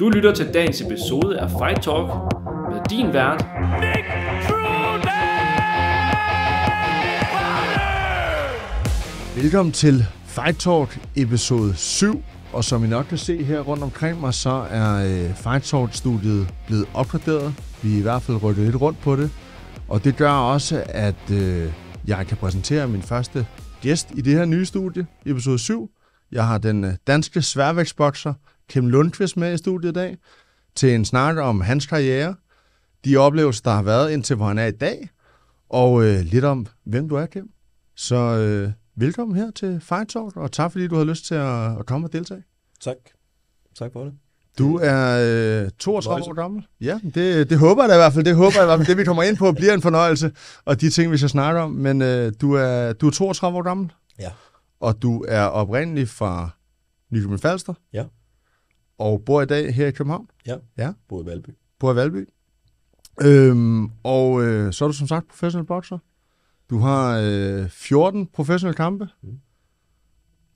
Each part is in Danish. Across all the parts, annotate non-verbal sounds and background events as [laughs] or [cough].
Du lytter til dagens episode af Fight Talk med din vært, Nick Velkommen til Fight Talk episode 7, og som I nok kan se her rundt omkring mig, så er øh, Fight Talk-studiet blevet opgraderet. Vi er i hvert fald rykket lidt rundt på det, og det gør også, at øh, jeg kan præsentere min første gæst i det her nye studie, episode 7. Jeg har den øh, danske sværvægtsbokser Kim Lundqvist med i studiet i dag til en snak om hans karriere, de oplevelser, der har været indtil hvor han er i dag, og øh, lidt om, hvem du er, Kim. Så øh, velkommen her til Fight Talk, og tak fordi du har lyst til at, at komme og deltage. Tak. Tak for det. Du er øh, 32 år gammel. Ja, det, det håber jeg da i hvert fald. Det håber jeg i hvert fald. Det vi kommer ind på bliver en fornøjelse, og de ting, vi skal snakke om. Men øh, du, er, du er 32 år gammel. Ja. Og du er oprindeligt fra Nykøbing Falster. Ja og bor i dag her i København. Ja, ja. bor i Valby. Bor i Valby. Øhm, og øh, så er du som sagt professionel boxer. Du har øh, 14 professionelle kampe,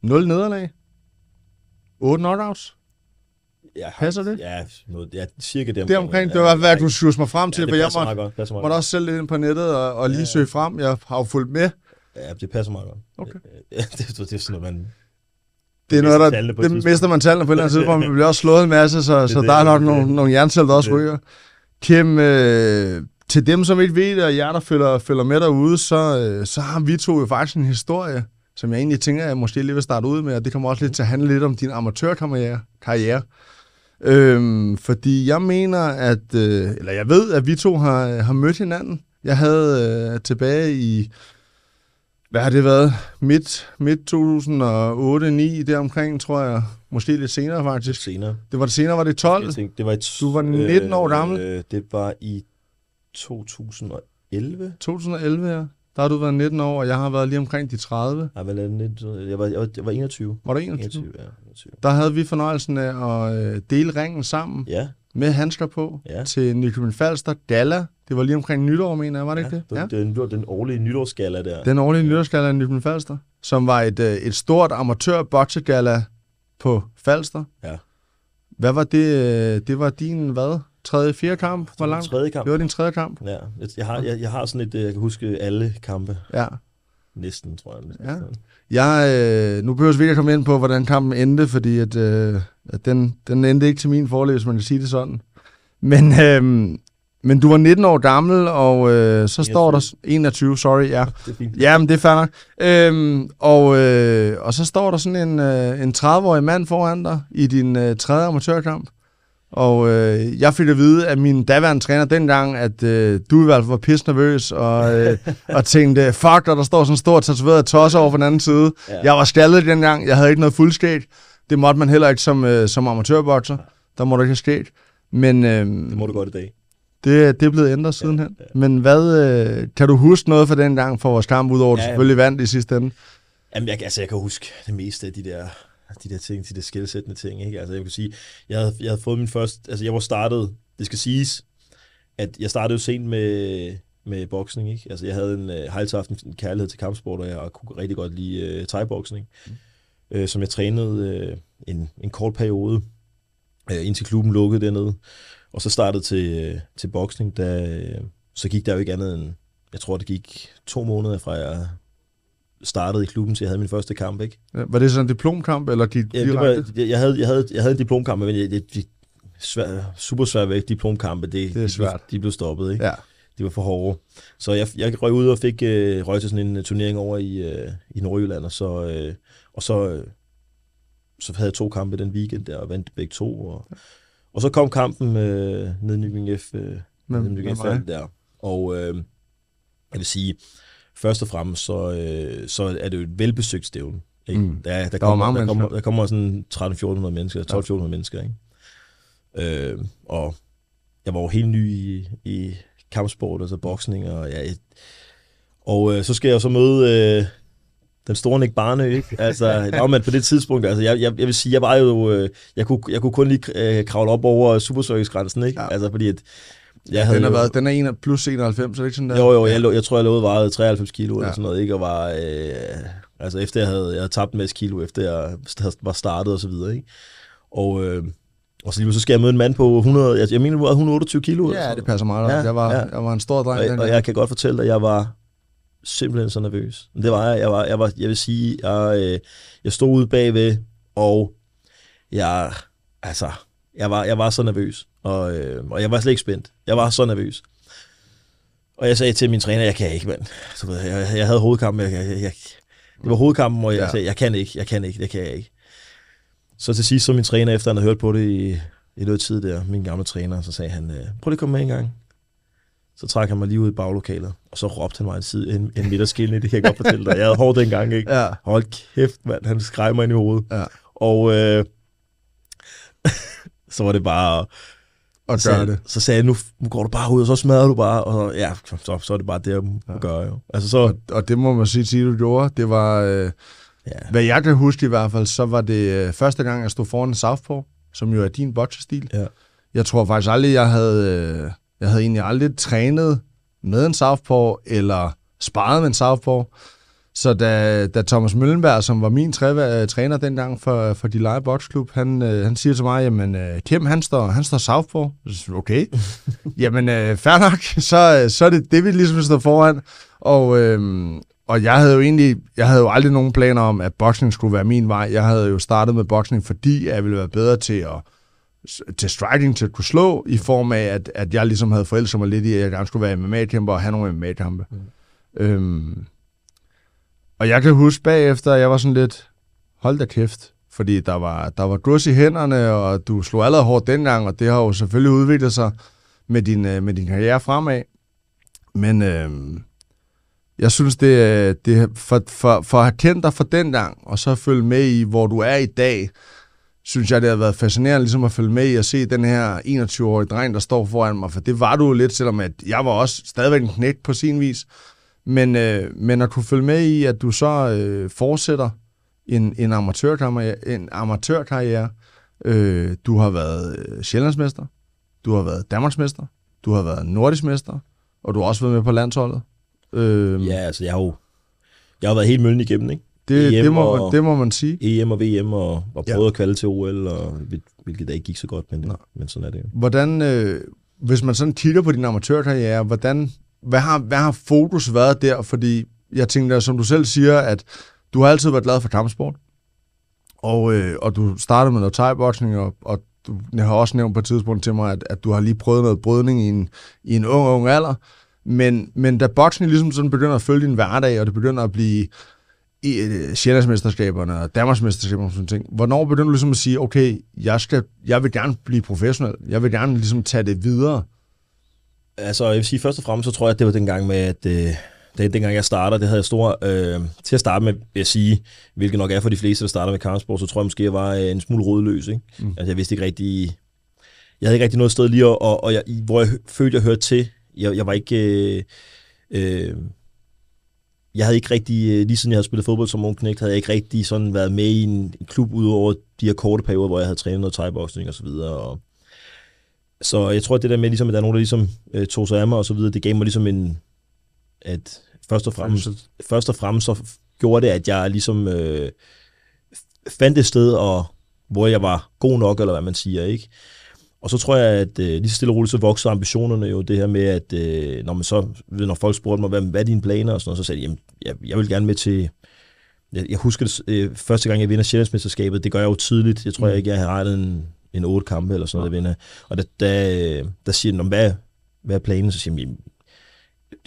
0 mm. nederlag, 8 knockouts. Ja, Passer det? Ja, noget, ja cirka det Det omkring, det var hvad du synes mig frem til, ja, for jeg meget godt, meget også selv lidt ind på nettet og, og lige ja, ja. søge frem. Jeg har jo fulgt med. Ja, det passer meget godt. Okay. Ja, det, [laughs] det, det, det er sådan noget, man det er noget, der, det mister man tallene på et eller andet tidspunkt. Man bliver også slået en masse, så, det, så det, der er nok det. nogle, nogle jernceller, der også det. ryger. Kim, øh, til dem, som ikke ved det, og jer, der følger, følger med derude, så, øh, så har vi to jo faktisk en historie, som jeg egentlig tænker, at jeg måske lige vil starte ud med, og det kommer også lidt til at handle lidt om din amatørkarriere. Karriere. Øhm, fordi jeg mener, at, øh, eller jeg ved, at vi to har, øh, har mødt hinanden. Jeg havde øh, tilbage i hvad har det været? Midt, midt 2008 9 deromkring, tror jeg. Måske lidt senere, faktisk. Senere. Det var det senere, var det 12? Jeg tænkte, det var i du var 19 øh, år gammel. Øh, øh, det var i 2011. 2011, ja. Der har du været 19 år, og jeg har været lige omkring de 30. Jeg var, jeg, var, jeg var 21. Var du 21? 21, ja. 21. Der havde vi fornøjelsen af at øh, dele ringen sammen. Ja. Med handsker på. Ja. Til Nykøbing Falster, Dalla det var lige omkring nytår, mener jeg, var det ja, ikke det? Den, ja, den, var den årlige nytårsgala der. Den årlige ja. nytårsgala i Nybyen Falster, som var et, øh, et stort amatør på Falster. Ja. Hvad var det? Øh, det var din, hvad? Tredje, fjerde kamp? Hvor langt? Tredje kamp. Det var din tredje kamp? Ja. Jeg har, jeg, jeg har sådan et, øh, jeg kan huske alle kampe. Ja. Næsten, tror jeg. Næsten. Ja. Jeg, øh, nu behøver vi ikke at komme ind på, hvordan kampen endte, fordi at, øh, at den, den endte ikke til min hvis man kan sige det sådan. Men øh, men du var 19 år gammel, og øh, så 21. står der... 21, sorry, ja. Ja, men det er fair nok. Øhm, og, øh, og så står der sådan en, øh, en 30-årig mand foran dig i din øh, tredje amatørkamp. Og øh, jeg fik at vide af min daværende træner dengang, at øh, du i hvert fald var pis nervøs, og, øh, [laughs] og tænkte, fuck, der står sådan en stor tatoveret tosser over på den anden side. Ja. Jeg var skaldet dengang, jeg havde ikke noget fuldskæg. Det måtte man heller ikke som, øh, som amatørbokser. Der må du ikke have skæg. Men, øh, det må du godt i dag. Det, det er blevet ændret sidenhen. Ja, ja. Men hvad, øh, kan du huske noget fra den gang for vores kamp, udover at ja, du selvfølgelig vandt i sidste ende? Jamen, jeg, altså, jeg kan huske det meste af de der, de der ting, de der skældsættende ting. Ikke? Altså, jeg kan sige, jeg havde, jeg havde fået min første... Altså, jeg var startet, det skal siges, at jeg startede jo sent med, med boksning. Ikke? Altså, jeg havde en øh, halvtaften en kærlighed til kampsport, og jeg kunne rigtig godt lide øh, thai-boksning, mm. øh, som jeg trænede øh, en, en kort periode, øh, indtil klubben lukkede dernede. Og så startede til, til boksning, da, så gik der jo ikke andet end, jeg tror det gik to måneder fra jeg startede i klubben, til jeg havde min første kamp, ikke? Ja, var det sådan en diplomkamp, eller gik ja, det var, jeg, havde, jeg, havde, jeg havde en diplomkamp, men jeg, jeg, jeg, svær, super svært væk diplomkampe, det, det er svært. De, de blev stoppet, ikke? Ja. De var for hårde. Så jeg, jeg røg ud og fik øh, røg til sådan en øh, turnering over i, øh, i Nordjylland, og så, øh, og så, øh, så havde jeg to kampe den weekend der, og vandt begge to, og ja. Og så kom kampen øh, ned i Nykøbing F. Øh, med, med F der. Og øh, jeg vil sige, først og fremmest, så, øh, så er det jo et velbesøgt stævn. Ikke? Mm. Der, der, der, kommer, der, kommer, der kommer sådan 13-1400 mennesker, 12-1400 ja. mennesker. Ikke? Øh, og jeg var jo helt ny i, i kampsport, altså boksning, og, ja, et, og øh, så skal jeg så møde øh, den store Nick Barne, ikke? Altså, no, men på det tidspunkt, altså, jeg, jeg, jeg vil sige, jeg var jo, øh, jeg, kunne, jeg kunne kun lige øh, kravle op over superservicegrænsen, ikke? Ja. Altså, fordi at, jeg ja, havde den, har jo, været, den er en, plus 91, er det ikke sådan der? Jo, jo, jeg, jeg, jeg tror, jeg lovede vejede 93 kilo ja. eller sådan noget, ikke? Og var, øh, altså efter jeg havde, jeg havde tabt en masse kilo, efter jeg var startet og så videre, ikke? Og, øh, og så lige så skal jeg møde en mand på 100, jeg, jeg mener, du var 128 kilo. Ja, det passer meget. Ja, jeg, var, ja. jeg var en stor dreng. Og, og jeg kan godt fortælle dig, at jeg var simpelthen så nervøs. Det var jeg. Jeg, var, jeg, var, jeg vil sige, jeg, øh, jeg stod ude bagved, og jeg, altså, jeg var, jeg var så nervøs, og, øh, og jeg var slet ikke spændt. Jeg var så nervøs. Og jeg sagde til min træner, jeg kan ikke, mand. Så ved jeg, jeg, jeg havde hovedkampen, jeg, jeg, jeg, det var hovedkampen, og jeg ja. sagde, jeg kan ikke, jeg kan ikke, det kan jeg ikke. Så til sidst, så min træner, efter han havde hørt på det i, i noget tid der, min gamle træner, så sagde han, øh, prøv lige at komme med en gang. Så trak han mig lige ud i baglokalet, og så råbte han mig en, side, en, en midterskilne, det kan jeg godt fortælle dig. Jeg havde hårdt dengang, ikke? Ja. Hold kæft, mand, han skreg mig ind i hovedet. Ja. Og øh, [laughs] så var det bare... Og så, det. Så sagde jeg, nu, går du bare ud, og så smadrer du bare, og ja, så, så er det bare det, jeg ja. gør jo. Altså, så, og, og det må man sige, til, du gjorde, det var... Øh, ja. Hvad jeg kan huske i hvert fald, så var det øh, første gang, jeg stod foran en Southpaw, som jo er din bokserstil. Ja. Jeg tror faktisk aldrig, jeg havde... Øh, jeg havde egentlig aldrig trænet med en southpaw eller sparet med en southpaw. Så da, da Thomas Møllenberg, som var min træ, øh, træner dengang for, for de lege boksklub, han, øh, han siger til mig, jamen øh, Kim, han står, han står southpaw. okay, [laughs] jamen øh, fair nok, så, øh, så er det det, vi ligesom står foran. Og, øh, og jeg havde jo egentlig, jeg havde jo aldrig nogen planer om, at boksning skulle være min vej. Jeg havde jo startet med boksning, fordi jeg ville være bedre til at til striking, til at kunne slå, i form af, at, at jeg ligesom havde forelsket mig lidt i, at jeg gerne skulle være MMA-kæmper og have nogle MMA-kampe. Mm. Øhm, og jeg kan huske bagefter, at jeg var sådan lidt, hold da kæft, fordi der var, der var grus i hænderne, og du slog allerede hårdt dengang, og det har jo selvfølgelig udviklet sig med din, øh, med din karriere fremad. Men øhm, jeg synes, det, øh, det for, for, for at have kendt dig fra dengang, og så følge med i, hvor du er i dag, synes jeg, det har været fascinerende ligesom at følge med i at se den her 21-årige dreng, der står foran mig, for det var du jo lidt, selvom at jeg var også stadigvæk en knægt på sin vis. Men, øh, men at kunne følge med i, at du så øh, fortsætter en, en, amatørkarriere, en amatørkarriere. Øh, du har været øh, sjællandsmester, du har været Danmarksmester, du har været nordisk mester, og du har også været med på landsholdet. Øh, ja, altså jeg har jo jeg har været helt møllen igennem, ikke? det, EM det, må, og, det må man sige. EM og VM, og, og prøvede ja. at kvalde til OL, og, hvilket da ikke gik så godt, men, det, men sådan er det jo. Hvordan, øh, hvis man sådan kigger på din amatørkarriere, hvordan, hvad, har, hvad har fokus været der? Fordi jeg tænkte, som du selv siger, at du har altid været glad for kampsport, og, øh, og du startede med noget thai og, og du jeg har også nævnt på et tidspunkt til mig, at, at du har lige prøvet noget brydning i en, i en ung, ung alder. Men, men da boksen ligesom sådan begynder at følge din hverdag, og det begynder at blive Øh, Sjællandsmesterskaberne og Danmarksmesterskaberne og sådan ting. Hvornår begyndte du ligesom at sige, okay, jeg, skal, jeg vil gerne blive professionel, jeg vil gerne ligesom tage det videre? Altså, jeg vil sige, først og fremmest, så tror jeg, at det var dengang med, at øh, det, dengang jeg starter, det havde jeg stor... Øh, til at starte med, vil jeg sige, hvilket nok er for de fleste, der starter med kampsport, så tror jeg måske, jeg var øh, en smule rådløs. Ikke? Mm. Altså, jeg vidste ikke rigtig... Jeg havde ikke rigtig noget sted lige, og, og, og jeg, hvor jeg følte, jeg hørte til. Jeg, jeg var ikke... Øh, øh, jeg havde ikke rigtig, øh, lige siden jeg havde spillet fodbold som ung knægt, havde jeg ikke rigtig sådan været med i en, klub klub udover de her korte perioder, hvor jeg havde trænet noget thai og så videre. Og, så jeg tror, at det der med, ligesom, at der er nogen, der ligesom, øh, tog sig af mig og så videre, det gav mig ligesom en, at først og fremmest, først og fremmest så gjorde det, at jeg ligesom øh, fandt et sted, og, hvor jeg var god nok, eller hvad man siger, ikke? Og så tror jeg, at øh, lige så stille og roligt, så vokser ambitionerne jo det her med, at øh, når, man så, når folk spurgte mig, hvad, hvad er dine planer og sådan noget, så sagde de, jamen, jeg, jeg vil gerne med til... Jeg, jeg husker det, øh, første gang, jeg vinder Sjællandsmesterskabet, det gør jeg jo tidligt. Jeg tror mm. ikke, jeg har regnet en, en otte kampe eller sådan noget, ja. jeg vinder. Og da, da, øh, der siger de, hvad, hvad er planen? Så siger jeg,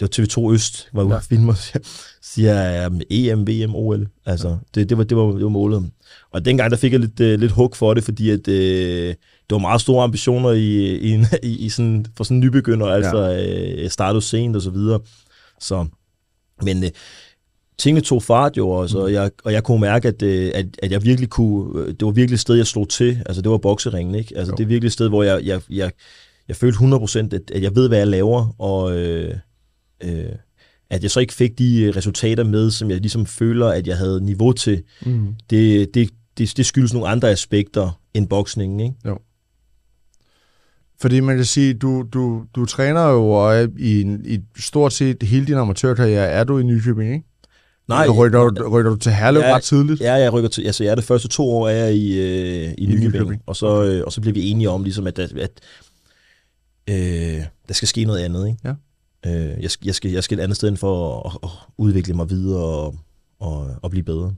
det var TV2 Øst, var ude ja. filme og siger, um, EM, VM, OL. Altså, ja. det, det, var, det, var, det var målet. Og dengang der fik jeg lidt, uh, lidt hug for det, fordi at, uh, det var meget store ambitioner i, i, [laughs] i, i sådan, for sådan en nybegynder, altså ja. øh, starte sent og så videre. Så, men uh, tingene tog fart jo også, og mm. jeg, og jeg kunne mærke, at, at, at jeg virkelig kunne, det var virkelig et sted, jeg slog til. Altså, det var bokseringen, ikke? Altså, jo. det er virkelig et sted, hvor jeg, jeg, jeg, jeg følte 100%, at, at jeg ved, hvad jeg laver, og, Uh, øh, at jeg så ikke fik de øh, resultater med, som jeg ligesom føler, at jeg havde niveau til, mm. det, det, det, det skyldes nogle andre aspekter end boksningen, ikke? Jo. Fordi man kan sige, du, du, du træner jo, og i, i stort set hele din amatørkarriere er du i Nykøbing, ikke? Nej. Rykker, rykker du til Herlev ja, ret tidligt? Ja, jeg rykker til, altså jeg er det første to år, er jeg i, øh, i, I Nykøbing, Nykøbing. Og, så, øh, og så bliver vi enige om, ligesom, at, at, at øh, der skal ske noget andet. Ikke? Ja. Øh, jeg, jeg, skal, jeg skal et andet sted end for at, at udvikle mig videre og, og, og blive bedre.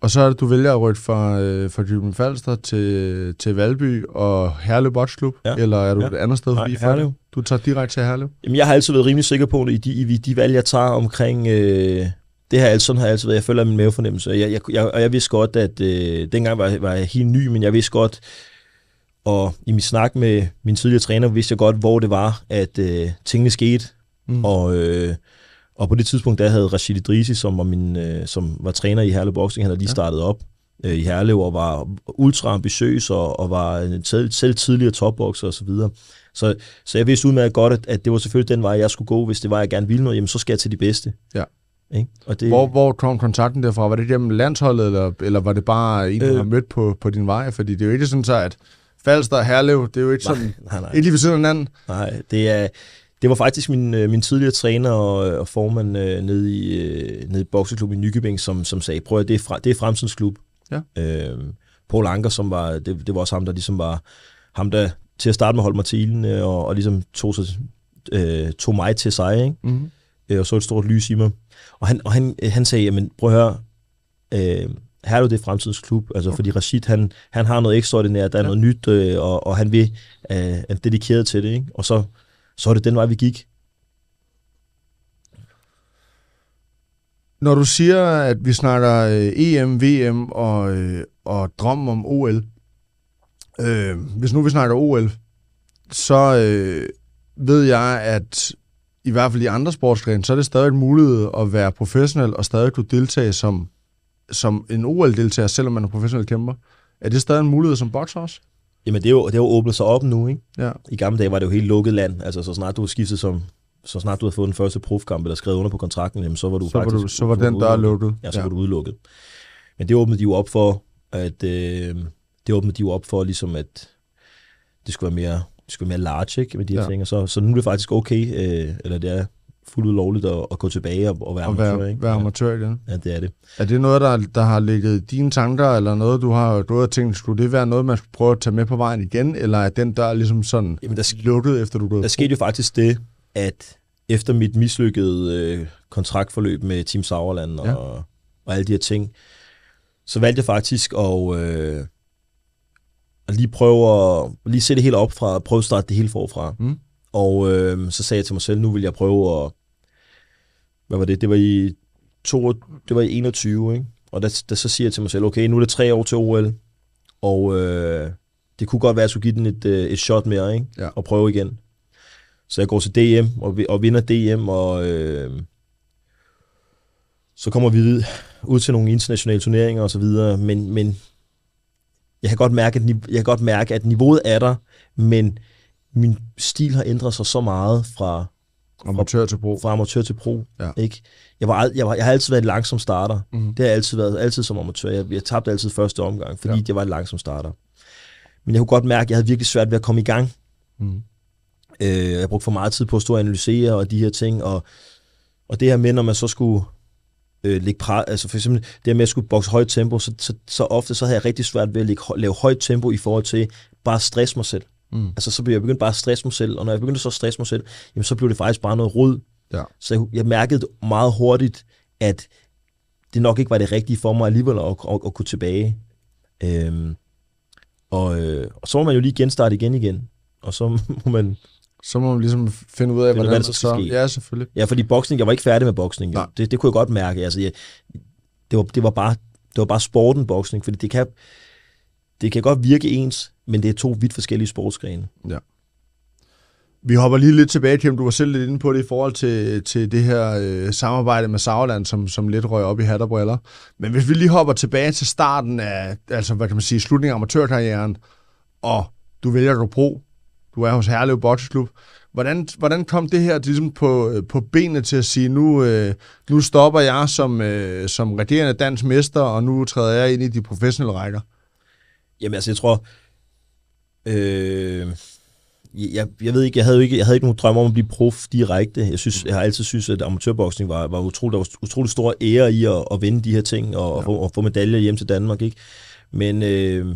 Og så er det, du vælger at rykke fra, øh, fra Dybden Falster til, til Valby og Herlev Botsklub, ja. eller er du ja. et andet sted forbi Herlev. Du tager direkte til Herlev? Jamen, jeg har altid været rimelig sikker på, at i de, i de valg, jeg tager omkring... Øh, det her sådan har jeg altid været. Jeg følger min mavefornemmelse. Jeg, jeg, jeg, og jeg vidste godt, at øh, dengang var, var jeg helt ny, men jeg vidste godt, og i min snak med min tidligere træner vidste jeg godt, hvor det var, at øh, tingene skete. Mm. Og, øh, og på det tidspunkt, der havde Rashid Idrisi, som var, min, øh, som var træner i Herlev Boxing, han havde lige ja. startet op øh, i Herlev og var ultra ambitiøs og, og var selv, selv tidligere topbokser osv. Så, så, så jeg vidste udmærket godt, at, at det var selvfølgelig den vej, jeg skulle gå. Hvis det var, jeg gerne ville noget, jamen, så skal jeg til de bedste. Ja. Ikke? Og det, hvor, hvor kom kontakten derfra? Var det gennem landsholdet, eller, eller var det bare en, du øh, har mødt på, på din vej? Fordi det er jo ikke sådan så, at Falster og Herlev, det er jo ikke nej, sådan, nej, nej. ikke lige ved siden af hinanden. Nej, det er, det var faktisk min, øh, min tidligere træner og, og formand øh, nede i, øh, nede i bokseklubben i Nykøbing, som, som sagde, prøv at det er, fra, det er fremtidens klub. Ja. Øh, Paul Anker, som var, det, det var også ham, der ligesom var, ham der til at starte med holdt mig til ilden, øh, og, og ligesom tog, sig, øh, tog mig til sig, ikke? Mm-hmm. Øh, og så et stort lys i mig. Og han, og han, øh, han sagde, jamen prøv at høre, øh, her er det fremtidens klub, altså fordi mm. Rashid, han, han har noget ekstraordinært, der er ja. noget nyt, øh, og, og han vil, øh, er dedikeret til det, ikke? og så, så er det den vej, vi gik. Når du siger, at vi snakker øh, EM, VM og, øh, og drøm om OL, øh, hvis nu vi snakker OL, så øh, ved jeg, at i hvert fald i andre sportsgrene, så er det stadig en mulighed at være professionel og stadig kunne deltage som som en OL-deltager, selvom man er professionel kæmper. Er det stadig en mulighed som bokser også? Jamen, det er jo, det er jo åbnet sig op nu, ikke? Ja. I gamle dage var det jo helt lukket land. Altså, så snart du har skiftet som, så snart du havde fået den første profkamp eller skrevet under på kontrakten, jamen, så var du så faktisk... Var du, så var den der lukket. Ja, så ja. var du udelukket. Men det åbnede de jo op for, at... Øh, det åbnede de jo op for, ligesom at det skulle være mere, det skulle være mere large, ikke? Med de her ja. ting. Og så, så nu er det faktisk okay, øh, eller det er fuldt ud lovligt at, at gå tilbage og, og være, og amatør, ikke? være amatør igen. Ja, det er det. Er det noget, der, der har ligget i dine tanker, eller noget, du har, du har tænkt, skulle det være noget, man skulle prøve at tage med på vejen igen, eller er den dør ligesom sådan Jamen, der sk- lukket, efter du blev Der skete jo faktisk det, at efter mit mislykkede øh, kontraktforløb med Team Sauerland og, ja. og, og alle de her ting, så valgte jeg faktisk at, øh, at lige prøve at lige se det hele op fra, prøve at starte det hele forfra. Mm. Og øh, så sagde jeg til mig selv, nu vil jeg prøve at... Hvad var det? Det var i, to, det var i 21, ikke? Og der, der, så siger jeg til mig selv, okay, nu er det tre år til OL, og øh, det kunne godt være, at jeg skulle give den et, øh, et shot mere, ikke? Ja. Og prøve igen. Så jeg går til DM og, og vinder DM, og øh, så kommer vi ud til nogle internationale turneringer og så videre, men, men jeg kan godt mærke, at, jeg kan godt mærke, at niveauet er der, men min stil har ændret sig så meget fra amatør til pro. Fra amatør til pro, ja. ikke? Jeg, var, jeg, var, jeg har altid været en langsom starter. Mm. Det har jeg altid været, altid som amatør. Jeg, jeg tabte altid første omgang, fordi ja. jeg var en langsom starter. Men jeg kunne godt mærke, at jeg havde virkelig svært ved at komme i gang. Mm. Øh, jeg brugte for meget tid på at stå og analysere og de her ting, og, og det her med, når man så skulle øh, lægge pres, altså for eksempel det her med, at jeg skulle bokse højt tempo, så, så, så ofte så havde jeg rigtig svært ved at lægge, lave højt tempo i forhold til bare at stresse mig selv. Mm. Altså, så blev jeg begyndt bare at stresse mig selv, og når jeg begyndte så at stresse mig selv, jamen, så blev det faktisk bare noget rod. Ja. Så jeg, jeg mærkede meget hurtigt, at det nok ikke var det rigtige for mig alligevel at, at, at kunne tilbage. Øhm, og, øh, og så må man jo lige genstarte igen igen, og så [laughs] må man... Så må man ligesom finde ud af, finde hvordan det så skal så, ske. Ja, selvfølgelig. Ja, fordi boksning, jeg var ikke færdig med boksning. Det, det kunne jeg godt mærke. Altså, jeg, det, var, det, var bare, det var bare sporten boksning, fordi det kan, det kan godt virke ens, men det er to vidt forskellige sportsgrene. Ja. Vi hopper lige lidt tilbage, Kim. Du var selv lidt inde på det i forhold til, til det her øh, samarbejde med Sauerland, som, som lidt røg op i hat og briller. Men hvis vi lige hopper tilbage til starten af, altså hvad kan man sige, slutningen af amatørkarrieren, og du vælger du pro, du er hos Herlev Boksklub. Hvordan, hvordan kom det her ligesom på, øh, på benene til at sige, nu, øh, nu stopper jeg som, øh, som regerende dansk mester, og nu træder jeg ind i de professionelle rækker? Jamen altså, jeg tror, Øh, jeg, jeg ved ikke, jeg havde ikke, jeg havde ikke nogen drømme om at blive prof direkte. Jeg, synes, jeg har altid synes, at amatørboksning var, var utrolig, der var utrolig stor ære i at, at vinde de her ting og, ja. og, få, og få medaljer hjem til Danmark. Ikke? Men, øh,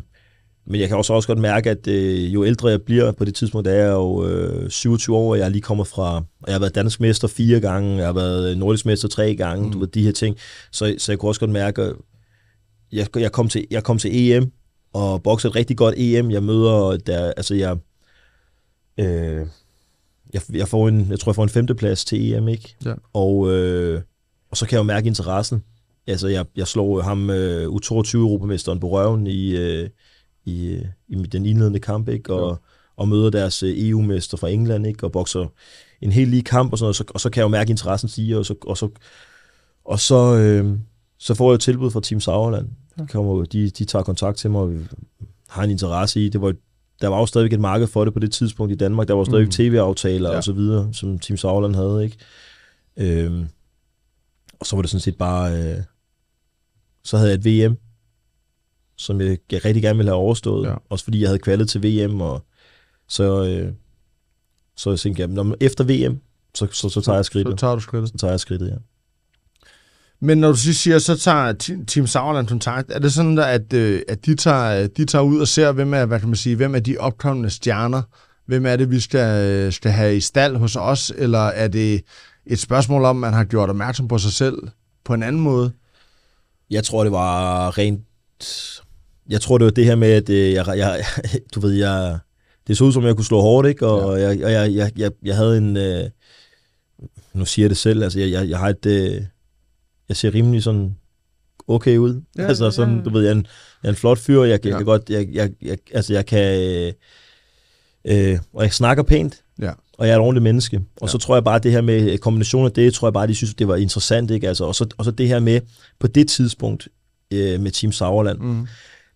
men jeg kan også, også godt mærke, at øh, jo ældre jeg bliver på det tidspunkt, der er jeg jo øh, 27 år, og jeg er lige kommet fra, jeg har været dansk mester fire gange, jeg har været øh, nordisk mester tre gange, mm. du ved, de her ting. Så, så jeg kunne også godt mærke, jeg, jeg, kom til, jeg kom til EM, og bokser et rigtig godt EM. Jeg møder, der, altså jeg, øh, jeg, jeg, får en, jeg tror, jeg får en femteplads til EM, ikke? Ja. Og, øh, og så kan jeg jo mærke interessen. Altså, jeg, jeg slår ham øh, U22-europamesteren på røven i, øh, i, i den indledende kamp, ikke? Og, ja. og møder deres øh, EU-mester fra England, ikke? Og bokser en helt lige kamp og sådan noget, og så, og så kan jeg jo mærke interessen siger, og så, og så, og så, øh, så får jeg et tilbud fra Team Sauerland, Ja. Kommer, de, de tager kontakt til mig og har en interesse i. Det var, der var jo stadigvæk et marked for det på det tidspunkt i Danmark. Der var stadigvæk mm. tv-aftaler ja. og så videre, som Team Sauerland havde. ikke. Øhm, og så var det sådan set bare... Øh, så havde jeg et VM, som jeg, jeg rigtig gerne ville have overstået. Ja. Også fordi jeg havde kvalet til VM, og så, øh, så jeg tænkte jeg, efter VM, så, så, så tager jeg skridtet. Så tager du skridtet. Så tager jeg skridtet, ja. Men når du så siger, så tager Team Sauerland kontakt, er det sådan, at, øh, at de, tager, de tager ud og ser, hvem er, hvad kan man sige, hvem er de opkommende stjerner? Hvem er det, vi skal, øh, skal have i stald hos os? Eller er det et spørgsmål om, man har gjort opmærksom på sig selv på en anden måde? Jeg tror, det var rent... Jeg tror, det var det her med, at øh, jeg, jeg, [laughs] du ved, jeg, det så ud som, jeg kunne slå hårdt, ikke? Og, ja. jeg, jeg, jeg, jeg, jeg havde en... nu siger jeg det selv, altså jeg, jeg, jeg har et jeg ser rimelig sådan okay ud. Ja, [laughs] altså sådan, ja. du ved, jeg er en, jeg er en flot fyr, jeg, jeg ja. kan godt, jeg, jeg, jeg, altså jeg kan, øh, øh og jeg snakker pænt, ja. og jeg er et ordentligt menneske. Og ja. så tror jeg bare, det her med øh, kombinationen af det, tror jeg bare, de synes, det var interessant, ikke? Altså, og, så, og så det her med, på det tidspunkt øh, med Team Sauerland, mm.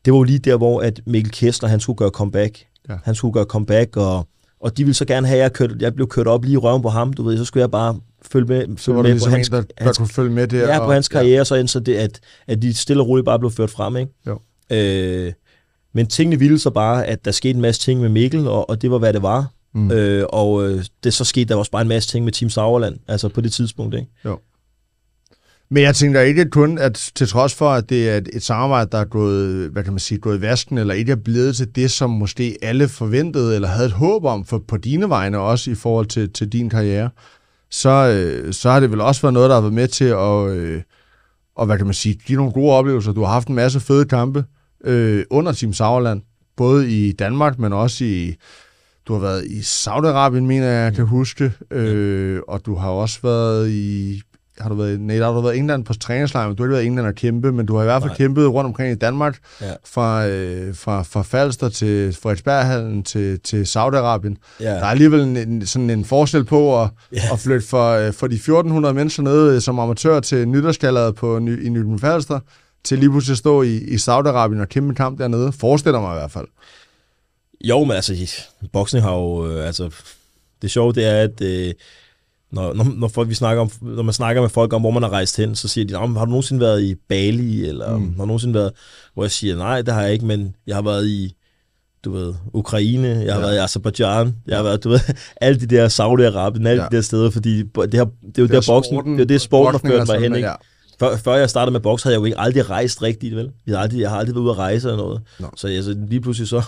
det var jo lige der, hvor at Mikkel Kessler, han skulle gøre comeback. Ja. Han skulle gøre comeback, og, og de ville så gerne have, at jeg, kørte, jeg blev kørt op lige i røven på ham, du ved, så skulle jeg bare følge med, følge så var med ligesom på hans, en, der, der hans, kunne følge med der. Ja, på hans karriere, ja. så endte så det, at, at de stille og roligt bare blev ført frem. Ikke? Jo. Øh, men tingene ville så bare, at der skete en masse ting med Mikkel, og, og det var, hvad det var. Mm. Øh, og øh, det så skete der også bare en masse ting med Team Sauerland, altså på det tidspunkt. Ikke? Jo. Men jeg tænker ikke kun, at til trods for, at det er et, et samarbejde, der er gået, hvad kan man sige, gået i vasken, eller ikke er blevet til det, som måske alle forventede, eller havde et håb om for, på dine vegne også i forhold til, til din karriere, så, øh, så har det vel også været noget, der har været med til at, øh, og hvad kan man sige, give nogle gode oplevelser. Du har haft en masse fede kampe øh, under Team Sauerland, både i Danmark, men også i, du har været i Saudi-Arabien, mener jeg, jeg kan huske, øh, og du har også været i har du været, nej, har du været i England på træningslejr, men du har ikke været i England og kæmpe, men du har i hvert fald nej. kæmpet rundt omkring i Danmark, ja. fra, øh, fra, fra Falster til Frederiksberghallen til, til Saudi-Arabien. Ja. Der er alligevel en, en, sådan en forskel på at, ja. at flytte for, øh, for de 1400 mennesker nede som amatør til nytårskalderet på, i Nykøbing Falster, til lige pludselig at stå i, i Saudi-Arabien og kæmpe kamp dernede. Forestiller mig i hvert fald. Jo, men altså, boksning har jo, øh, altså, det sjove det er, at øh, når, når, når, folk, vi snakker om, når man snakker med folk om, hvor man har rejst hen, så siger de, har du nogensinde været i Bali, eller mm. har du nogensinde været, hvor jeg siger, nej, det har jeg ikke, men jeg har været i, du ved, Ukraine, jeg har ja. været i Azerbaijan, jeg har været, du ved, [laughs] alle de der Saudi-Arabien, alle ja. de der steder, fordi det, her, det er jo det der boksen, det er det sporten, der førte mig hen, ikke? Ja. Før, før jeg startede med boks, havde jeg jo ikke aldrig rejst rigtigt, vel? Jeg har aldrig, jeg har aldrig været ude at rejse eller noget. No. Så altså, lige pludselig så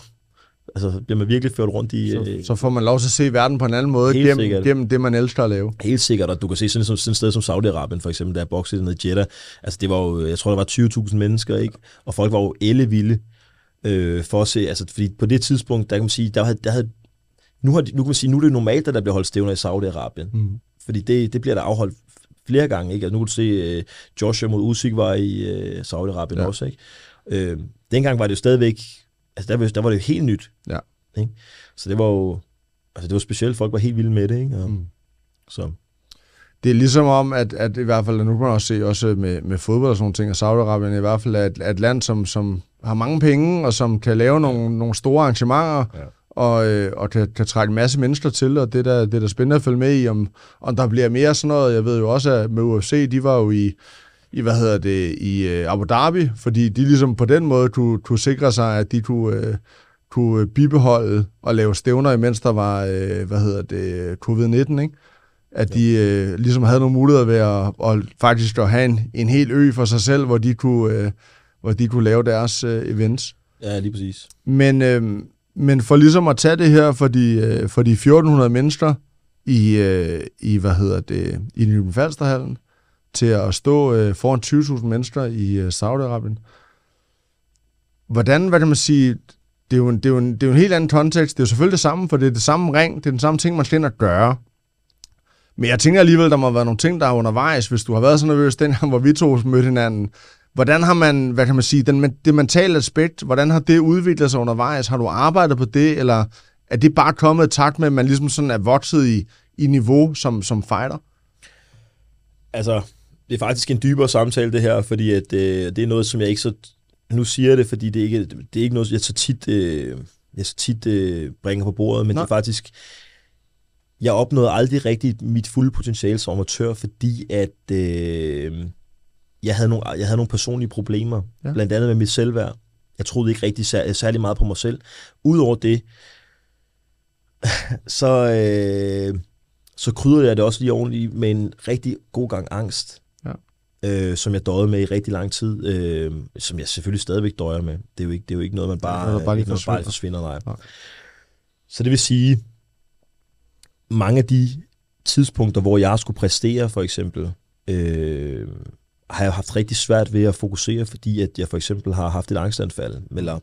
altså, bliver man virkelig ført rundt i... Så, øh, så får man lov til at se verden på en anden måde, gennem, gennem det, man elsker at lave. Helt sikkert, og du kan se sådan, sådan et sted som Saudi-Arabien, for eksempel, der boxede ned i Jeddah. Altså, det var jo, øh, jeg tror, der var 20.000 mennesker, ikke? Og folk var jo ellevilde øh, for at se, altså, fordi på det tidspunkt, der kan man sige, der havde, der havde nu, har de, nu kan man sige, nu er det normalt, at der bliver holdt stævner i Saudi-Arabien. Mm. Fordi det, det bliver der afholdt flere gange, ikke? Altså, nu kan du se, øh, Joshua mod Usyk var i øh, Saudi-Arabien ja. også, ikke? Øh, dengang var det jo stadigvæk altså der, der var det jo helt nyt. Ja. Ikke? Så det var jo, altså det var specielt, folk var helt vilde med det, ikke? Og, mm. så. Det er ligesom om, at, at i hvert fald, nu kan man også se også med, med fodbold og sådan nogle ting, og Saudi-Arabien i hvert fald er et, et land, som, som har mange penge, og som kan lave nogle, nogle store arrangementer, ja og, øh, og kan, kan trække en masse mennesker til, og det er da det spændende at følge med i, om, om der bliver mere sådan noget. Jeg ved jo også, at med UFC, de var jo i, i, hvad hedder det, i øh, Abu Dhabi, fordi de ligesom på den måde kunne, kunne sikre sig, at de kunne, øh, kunne øh, bibeholde og lave stævner, imens der var, øh, hvad hedder det, covid-19, ikke? At de øh, ligesom havde nogle muligheder ved at, at faktisk at have en, en hel ø for sig selv, hvor de kunne, øh, hvor de kunne lave deres øh, events. Ja, lige præcis. Men, øh, men for ligesom at tage det her for de, øh, for de 1400 mennesker i, øh, i hvad hedder det, i Nybyen Falsterhallen, til at stå øh, foran 20.000 mennesker i øh, Saudi-Arabien. Hvordan, hvad kan man sige, det er, jo en, det, er jo en, det er jo en helt anden kontekst. Det er jo selvfølgelig det samme, for det er det samme ring, det er den samme ting, man skal ind og gøre. Men jeg tænker alligevel, der må have været nogle ting, der er undervejs, hvis du har været så nervøs dengang, hvor vi to mødte hinanden. Hvordan har man, hvad kan man sige, den, det mentale aspekt, hvordan har det udviklet sig undervejs? Har du arbejdet på det, eller er det bare kommet takt med, at man ligesom sådan er vokset i, i niveau som, som fighter? Altså, det er faktisk en dybere samtale, det her, fordi at, øh, det er noget, som jeg ikke så... Nu siger det, fordi det er ikke, det er ikke noget, jeg så tit, øh, jeg så tit øh, bringer på bordet, men Nå. det er faktisk... Jeg opnåede aldrig rigtigt mit fulde potentiale som amatør, fordi at øh, jeg, havde nogle, jeg havde nogle personlige problemer, ja. blandt andet med mit selvværd. Jeg troede ikke rigtig sær- særlig meget på mig selv. Udover det, [laughs] så, øh, så krydrede jeg det også lige ordentligt med en rigtig god gang angst øh, som jeg døjede med i rigtig lang tid, øh, som jeg selvfølgelig stadigvæk døjer med. Det er jo ikke, det er jo ikke noget, man bare, ja, bare, lige noget, bare forsvinder. Nej. Okay. Så det vil sige, mange af de tidspunkter, hvor jeg skulle præstere, for eksempel, øh, har jeg haft rigtig svært ved at fokusere, fordi at jeg for eksempel har haft et angstanfald. Eller,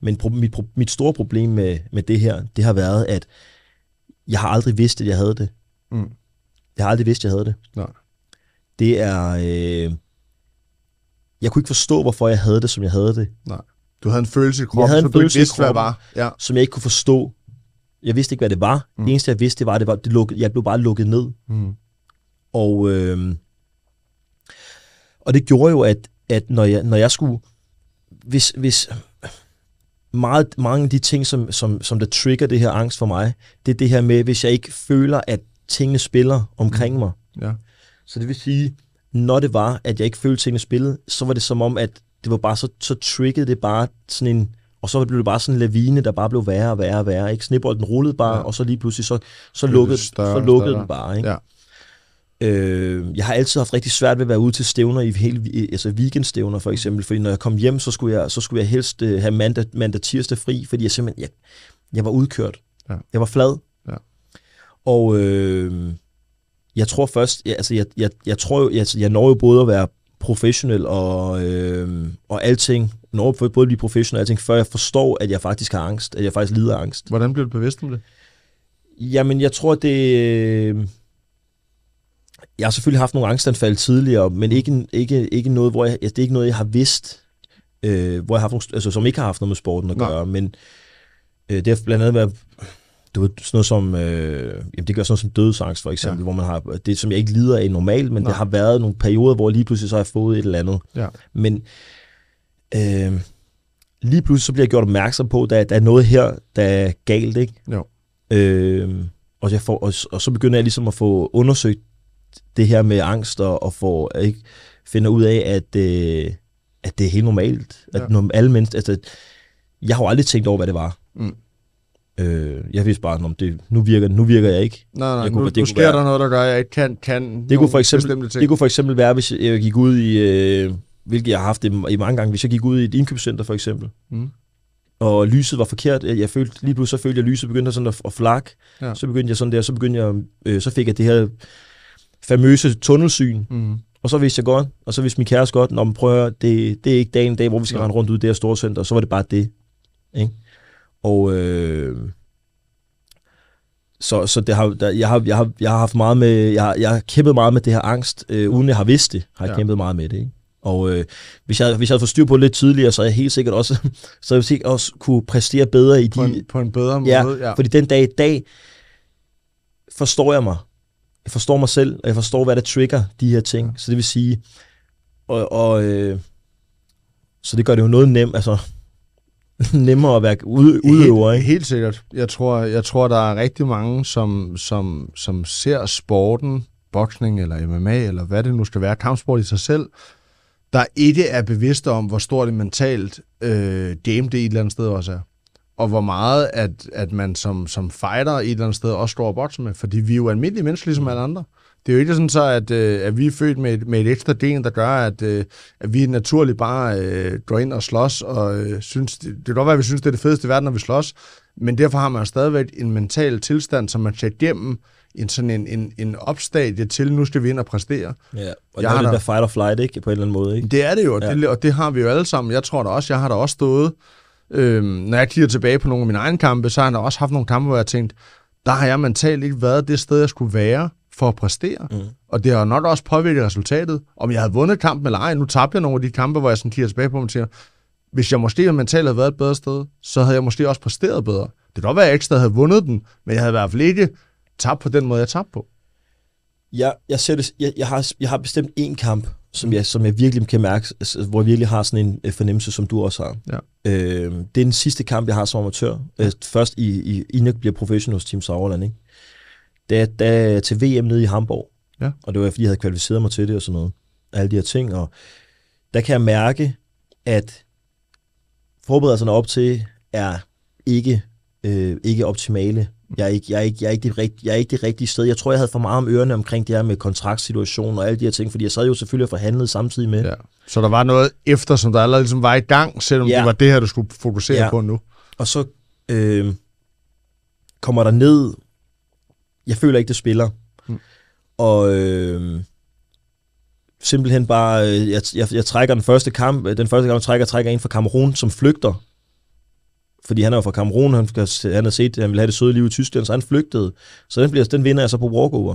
men pro, mit, pro, mit store problem med, med det her, det har været, at jeg har aldrig vidst, at jeg havde det. Mm. Jeg har aldrig vidst, at jeg havde det. Nej det er... Øh, jeg kunne ikke forstå, hvorfor jeg havde det, som jeg havde det. Nej. Du havde en følelse i kroppen, jeg havde en som følelse du ikke vidste, kroppen, hvad var. Ja. Som jeg ikke kunne forstå. Jeg vidste ikke, hvad det var. Mm. Det eneste, jeg vidste, det var, det var, det luk, jeg blev bare lukket ned. Mm. Og, øh, og det gjorde jo, at, at når, jeg, når jeg skulle... Hvis, hvis, meget, mange af de ting, som, som, som der trigger det her angst for mig, det er det her med, hvis jeg ikke føler, at tingene spiller omkring mm. mig. Ja. Så det vil sige, når det var, at jeg ikke følte tingene spillet, så var det som om, at det var bare så, så triggede det bare sådan en, og så blev det bare sådan en lavine, der bare blev værre og værre og værre. Ikke? Snebolden rullede bare, ja. og så lige pludselig, så, så lukkede, større, så lukkede den bare. Ikke? Ja. Øh, jeg har altid haft rigtig svært ved at være ude til stævner, i hele, altså weekendstævner for eksempel, fordi når jeg kom hjem, så skulle jeg, så skulle jeg helst øh, have mandag, mandag tirsdag fri, fordi jeg simpelthen, jeg, jeg var udkørt. Ja. Jeg var flad. Ja. Og øh, jeg tror først, jeg, altså jeg, jeg, jeg tror jo, jeg, jeg når jo både at være professionel og, øh, og alting, når jeg både at blive professionel og alting, før jeg forstår, at jeg faktisk har angst, at jeg faktisk lider af angst. Hvordan blev du bevidst om det? Jamen, jeg tror, det... Øh, jeg har selvfølgelig haft nogle angstanfald tidligere, men mm. ikke, ikke, ikke noget, hvor jeg, det er ikke noget, jeg har vidst, øh, hvor jeg har haft nogle, altså, som ikke har haft noget med sporten at gøre, Nej. men øh, det har blandt andet været du ved, sådan noget som, øh, jamen det gør sådan noget som dødsangst for eksempel, ja. hvor man har, det som jeg ikke lider af normalt, men Nej. det har været nogle perioder, hvor lige pludselig så har jeg fået et eller andet. Ja. Men øh, lige pludselig så bliver jeg gjort opmærksom på, at der, der er noget her, der er galt, ikke? Jo. Øh, og, jeg får, og, og så begynder jeg ligesom at få undersøgt det her med angst, og, og få, ikke, finder ud af, at, øh, at det er helt normalt. At når alle mennesker, altså, jeg har jo aldrig tænkt over, hvad det var. Mm. Øh, jeg vidste bare, om det, nu, virker, nu virker jeg ikke. Nej, nej, jeg kunne, nu, det nu sker være, der noget, der gør, jeg ikke kan, kan det kunne for eksempel, Det kunne for eksempel være, hvis jeg gik ud i, øh, hvilket jeg har haft det i mange gange, hvis jeg gik ud i et indkøbscenter for eksempel, mm. og lyset var forkert, jeg, jeg følte, lige pludselig så følte jeg, at lyset begyndte sådan at, at flakke, ja. så begyndte jeg sådan der, så, begyndte jeg, øh, så fik jeg det her famøse tunnelsyn, mm. Og så vidste jeg godt, og så vidste min kæreste godt, når man prøver, det, det er ikke dagen dag, hvor vi skal ja. rende rundt ud i det her store center, så var det bare det. Ikke? Og øh, så, så det har, der, jeg, har, jeg, har, jeg har haft meget med, jeg, har, jeg har kæmpet meget med det her angst, øh, uden jeg har vidst det, har jeg ja. kæmpet meget med det. Ikke? Og øh, hvis, jeg, hvis jeg havde fået styr på det lidt tidligere, så er jeg helt sikkert også, [laughs] så jeg sikkert også kunne præstere bedre i på En, på en bedre måde, ja, ja. Fordi den dag i dag forstår jeg mig. Jeg forstår mig selv, og jeg forstår, hvad der trigger de her ting. Ja. Så det vil sige... Og, og øh, så det gør det jo noget nemt. Altså, [laughs] nemmere at være udøver, ikke? Helt, helt sikkert. Jeg tror, jeg tror, der er rigtig mange, som, som, som ser sporten, boksning eller MMA, eller hvad det nu skal være, kampsport i sig selv, der ikke er bevidste om, hvor stort det mentalt øh, game det et eller andet sted også er. Og hvor meget, at, at man som, som fighter et eller andet sted også står og bokser med. Fordi vi er jo almindelige mennesker, ligesom alle andre. Mm det er jo ikke sådan så, at, øh, at vi er født med et, med et ekstra del, der gør, at, øh, at vi naturligt bare øh, går ind og slås, og øh, synes, det, det kan godt være, at vi synes, det er det fedeste i verden, når vi slås, men derfor har man stadigvæk en mental tilstand, som man tager igennem en sådan en, en, en opstadie til, nu skal vi ind og præstere. Ja, og jeg det er det der fight or flight, ikke? På en eller anden måde, ikke? Det er det jo, ja. det, og det har vi jo alle sammen. Jeg tror da også, jeg har da også stået, øh, når jeg kigger tilbage på nogle af mine egne kampe, så har jeg da også haft nogle kampe, hvor jeg tænkt, der har jeg mentalt ikke været det sted, jeg skulle være, for at præstere. Mm. Og det har nok også påvirket resultatet. Om jeg havde vundet kampen eller ej, nu tabte jeg nogle af de kampe, hvor jeg sådan kigger tilbage på mig og siger, hvis jeg måske mentalt havde været et bedre sted, så havde jeg måske også præsteret bedre. Det kan godt være, at jeg ekstra havde vundet den, men jeg havde i hvert fald ikke tabt på den måde, jeg tabte på. Jeg, jeg, ser det, jeg, jeg, har, jeg har bestemt én kamp, som jeg, som jeg virkelig kan mærke, hvor jeg virkelig har sådan en øh, fornemmelse, som du også har. Ja. Øh, det er den sidste kamp, jeg har som amatør. Øh, først i, i, inden jeg bliver professionals hos Team Sauerland, ikke? da, da, til VM nede i Hamburg. Ja. Og det var fordi, jeg havde kvalificeret mig til det og sådan noget. Alle de her ting. Og der kan jeg mærke, at forberedelserne op til er ikke, øh, ikke optimale. Jeg er ikke, jeg, er ikke, jeg, er ikke det rigt, jeg er ikke det rigtige sted. Jeg tror, jeg havde for meget om ørerne omkring det her med kontraktsituationen og alle de her ting, fordi jeg sad jo selvfølgelig og forhandlede samtidig med. Ja. Så der var noget efter, som der allerede ligesom var i gang, selvom ja. det var det her, du skulle fokusere ja. på nu. Og så øh, kommer der ned jeg føler ikke, det spiller. Mm. Og øh, simpelthen bare, øh, jeg, jeg, jeg trækker den første kamp, øh, den første kamp jeg trækker, trækker en fra Kamerun, som flygter. Fordi han er jo fra Kamerun, han, han har set, at han vil have det søde liv i Tyskland, så han flygtede. Så den, bliver, den vinder jeg så på walkover.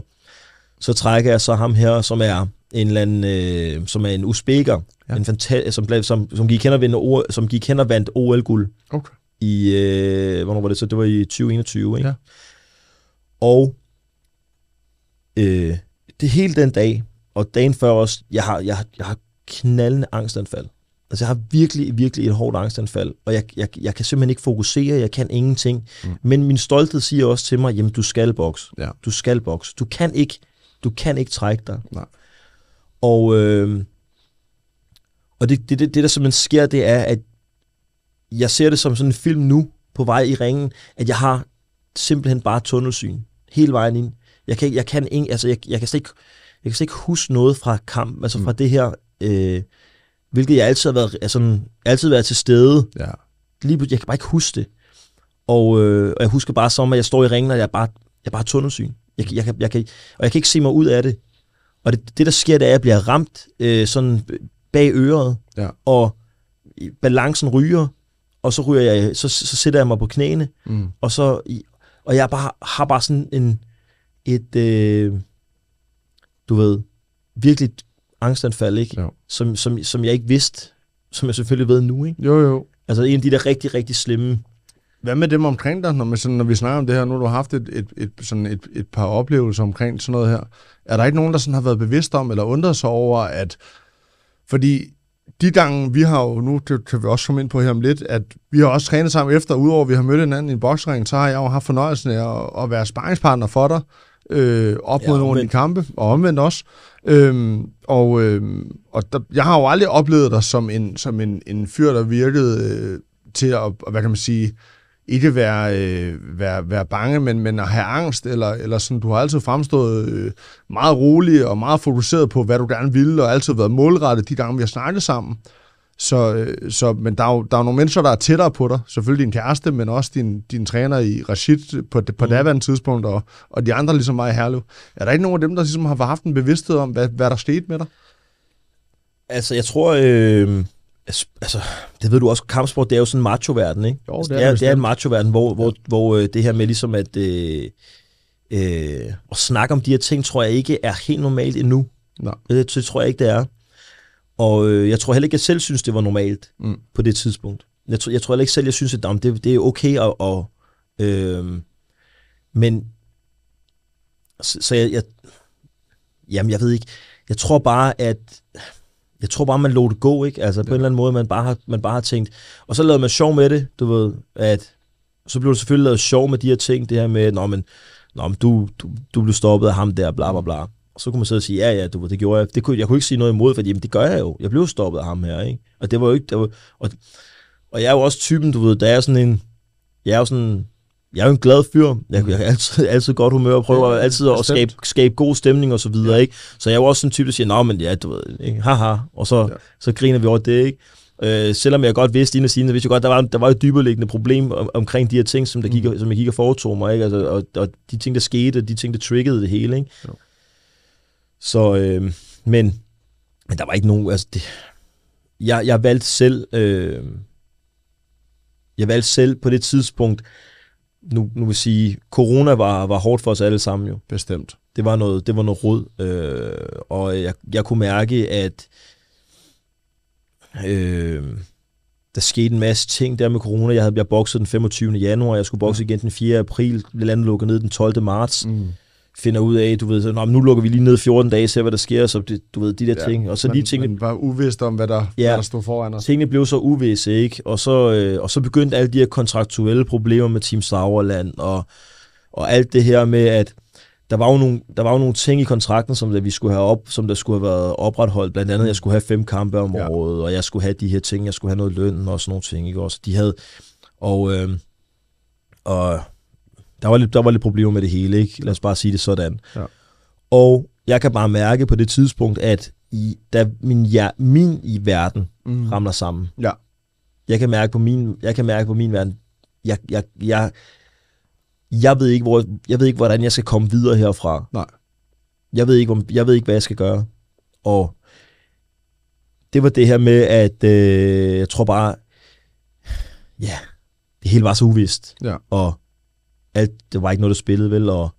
Så trækker jeg så ham her, som er en eller anden, øh, som er en usbeker, ja. en fanta- som, blev, som, som, gik hen og vandt, som gik hen og vandt OL-guld. Okay. I, øh, hvornår var det så? Det var i 2021, ikke? Ja. Og øh, det hele den dag, og dagen før også, jeg har, jeg, jeg har knaldende angstanfald. Altså, jeg har virkelig, virkelig et hårdt angstanfald, og jeg, jeg, jeg kan simpelthen ikke fokusere, jeg kan ingenting. Mm. Men min stolthed siger også til mig, jamen, du skal boks. Ja. Du skal boks. Du kan ikke, du kan ikke trække dig. Nej. Og, øh, og det, det, det, det, der simpelthen sker, det er, at jeg ser det som sådan en film nu, på vej i ringen, at jeg har simpelthen bare tunnelsyn hele vejen ind. Jeg kan, jeg kan, ikke, altså jeg, jeg kan slet ikke, jeg kan slet ikke huske noget fra kamp, altså fra mm. det her, øh, hvilket jeg altid har været, altså, altid været til stede. Ja. Lige, jeg kan bare ikke huske det. Og, øh, og jeg husker bare som, at jeg står i ringen, og jeg er bare, jeg er bare tunnelsyn. Jeg, jeg, jeg, jeg kan, og jeg kan ikke se mig ud af det. Og det, det der sker, det er, at jeg bliver ramt øh, sådan bag øret, ja. og balancen ryger, og så ryger jeg, så, så sætter jeg mig på knæene, mm. og så og jeg bare, har bare sådan en, et, øh, du ved, virkelig angstanfald, ikke? Ja. Som, som, som jeg ikke vidste, som jeg selvfølgelig ved nu, ikke? Jo, jo. Altså en af de der rigtig, rigtig slemme. Hvad med dem omkring dig, når, man, sådan, når vi snakker om det her? Nu har du haft et, et, et, sådan et, et par oplevelser omkring sådan noget her. Er der ikke nogen, der sådan har været bevidst om eller undret sig over, at... Fordi de gange, vi har jo nu, det kan vi også komme ind på her om lidt, at vi har også trænet sammen efter, udover at vi har mødt hinanden i en boksring, så har jeg jo haft fornøjelsen af at, at være sparringspartner for dig, øh, op mod ja, nogle af kampe, og omvendt også. Øhm, og øh, og der, jeg har jo aldrig oplevet dig som en, som en, en fyr, der virkede øh, til at, hvad kan man sige, ikke være, øh, være, være bange, men, men at have angst, eller, eller sådan, du har altid fremstået øh, meget rolig og meget fokuseret på, hvad du gerne ville, og altid været målrettet de gange, vi har snakket sammen. Så, øh, så, men der er, jo, der er jo nogle mennesker, der er tættere på dig. Selvfølgelig din kæreste, men også din, din træner i Rashid på, på mm. daværende tidspunkt, og, og de andre ligesom mig i Herlev. Er der ikke nogen af dem, der ligesom har haft en bevidsthed om, hvad, hvad der skete med dig? Altså, jeg tror... Øh Altså, altså, det ved du også, kampsport, det er jo sådan en macho-verden, ikke? Jo, altså, det er, det er, det er en macho-verden, hvor, hvor, hvor øh, det her med ligesom at, øh, øh, at snakke om de her ting, tror jeg ikke er helt normalt endnu. Nej. Det, øh, det tror jeg ikke, det er. Og øh, jeg tror heller ikke, jeg selv synes, det var normalt mm. på det tidspunkt. Jeg, tror, jeg tror heller ikke selv, jeg synes, at jamen, det, det er okay at... Og, øh, men... Så, så jeg, jeg... Jamen, jeg ved ikke. Jeg tror bare, at jeg tror bare, man lå det gå, ikke? Altså på ja. en eller anden måde, man bare, har, man bare har tænkt. Og så lavede man sjov med det, du ved, at så blev det selvfølgelig lavet sjov med de her ting, det her med, nå, men, nå, men du, du, du blev stoppet af ham der, bla bla bla. Og så kunne man sidde og sige, ja, ja, du det gjorde jeg. Det kunne, jeg kunne ikke sige noget imod, fordi jamen, det gør jeg jo. Jeg blev stoppet af ham her, ikke? Og det var jo ikke... Det var, og, og jeg er jo også typen, du ved, der er sådan en... Jeg er jo sådan jeg er jo en glad fyr. Jeg, har er altid, altid godt humør og prøver ja, altid at skabe, skabe god stemning og så videre, ja. ikke? Så jeg er jo også sådan en type, der siger, nej, men ja, du ved, ikke? haha, og så, ja. så griner vi over det, ikke? Øh, selvom jeg godt vidste, inden siden, vidste jeg godt, der var, der var et dybereliggende problem om, omkring de her ting, som, der gik, mm. som jeg gik og foretog mig, ikke? Altså, og, og, de ting, der skete, de ting, der triggede det hele, ikke? Ja. Så, øh, men, men der var ikke nogen, altså, det, jeg, jeg valgte selv, øh, jeg valgte selv på det tidspunkt, nu, nu vil sige, corona var, var hårdt for os alle sammen jo. Bestemt. Det var noget, det var noget rod, øh, og jeg, jeg kunne mærke, at øh, der skete en masse ting der med corona. Jeg havde jeg bokset den 25. januar, jeg skulle bokse igen den 4. april, landet lukkede ned den 12. marts. Mm finder ud af, du ved, så, nu lukker vi lige ned 14 dage, ser hvad der sker, så det, du ved, de der ja, ting. Og så man, lige tingene... var uvidst om, hvad der, ja, hvad der stod foran os. tingene blev så uvisse, ikke? Og så, øh, og så begyndte alle de her kontraktuelle problemer med Team Sauerland, og, og alt det her med, at der var, jo nogle, der var jo nogle ting i kontrakten, som der, vi skulle have op, som der skulle have været opretholdt. Blandt andet, jeg skulle have fem kampe om ja. året, og jeg skulle have de her ting, jeg skulle have noget løn og sådan nogle ting. Ikke? Også de havde, og, øh, og der var, lidt, der var lidt problemer med det hele, ikke? Lad os bare sige det sådan. Ja. Og jeg kan bare mærke på det tidspunkt, at i, da min, ja, min i verden mm. ramler sammen. Ja. Jeg kan mærke på min, jeg kan mærke på min verden, jeg, jeg, jeg, jeg ved ikke, hvor, jeg ved ikke, hvordan jeg skal komme videre herfra. Nej. Jeg ved ikke, om, jeg ved ikke hvad jeg skal gøre. Og det var det her med, at øh, jeg tror bare, ja, det hele var så uvist. Ja. Og alt, det var ikke noget, der spillede vel, og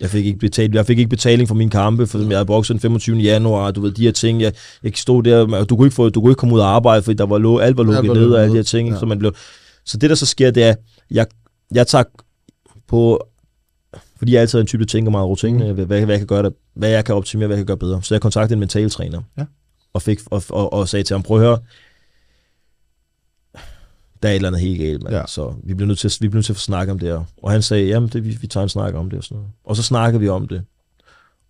jeg fik ikke betalt, jeg fik ikke betaling for mine kampe, for jeg havde bokset den 25. januar, du ved, de her ting, jeg, jeg stod der, du kunne, ikke få, du kunne ikke komme ud og arbejde, fordi der var lo, alt var lukket ned og alle de her ting, ja. så man blev, så det der så sker, det er, jeg, jeg tager på, fordi jeg altid er en type, der tænker meget over tingene, mm. hvad, hvad, jeg kan gøre der, hvad jeg kan optimere, hvad jeg kan gøre bedre, så jeg kontaktede en mentaltræner, ja. og, fik, og, og, og sagde til ham, prøv at høre, der er et eller andet helt galt, mand. Ja. Så vi blev nødt til, vi blev nødt til at snakke om det her. Og han sagde, jamen, det, vi, vi tager en snak om det og sådan noget. Og så snakker vi om det.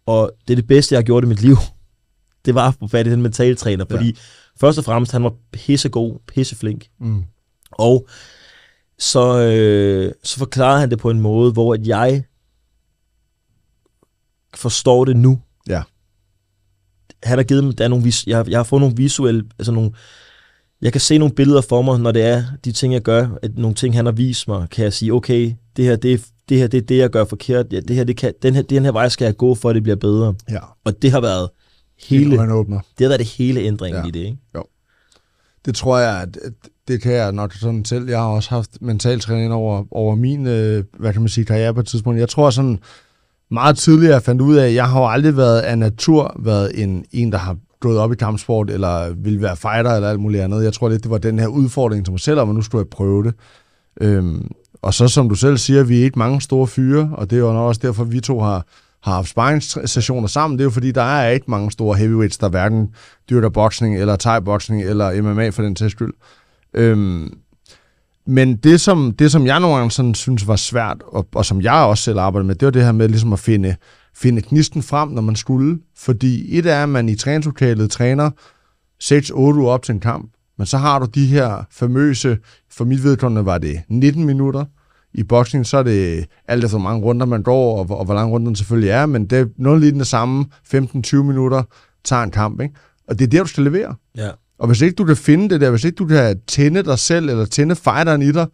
Og det er det bedste, jeg har gjort i mit liv. [laughs] Det var på få fat i den mentaltræner, ja. fordi først og fremmest, han var pissegod, pisseflink. Mm. Og så, øh, så forklarede han det på en måde, hvor at jeg forstår det nu. Ja. Han har givet mig, der er nogle, jeg, jeg har fået nogle visuelle, altså nogle, jeg kan se nogle billeder for mig, når det er de ting, jeg gør, at nogle ting, han har vist mig, kan jeg sige, okay, det her, det er det her det er det, jeg gør forkert. Ja, det her, det kan, den, her, den her vej skal jeg gå, for at det bliver bedre. Ja. Og det har været hele, det, har været det hele ændringen ja. i det, ikke? Jo. Det tror jeg, at det kan jeg nok sådan selv. Jeg har også haft mental træning over, over min, øh, hvad kan man sige, karriere på et tidspunkt. Jeg tror sådan, meget tidligere fandt ud af, at jeg har aldrig været af natur været en, en der har gået op i kampsport, eller ville være fighter, eller alt muligt andet. Jeg tror lidt, det var den her udfordring til mig selv, at nu skulle jeg prøve det. Øhm, og så som du selv siger, vi er ikke mange store fyre, og det er jo nok også derfor, vi to har, har haft sparringssessioner sammen. Det er jo fordi, der er ikke mange store heavyweights, der hverken dyrker boksning, eller thai-boksning, eller MMA for den til skyld. Øhm, men det som, det, som jeg nogle gange sådan synes var svært, og, og som jeg også selv arbejder med, det var det her med ligesom at finde finde knisten frem, når man skulle. Fordi et er, at man i træningslokalet træner 6-8 uger op til en kamp, men så har du de her famøse, for mit vedkommende var det 19 minutter, i boksning, så er det alt efter, hvor mange runder man går, og, hvor, og hvor lange den selvfølgelig er, men det er noget lige den samme 15-20 minutter tager en kamp, ikke? Og det er der, du skal levere. Ja. Og hvis ikke du kan finde det der, hvis ikke du kan tænde dig selv, eller tænde fighteren i dig,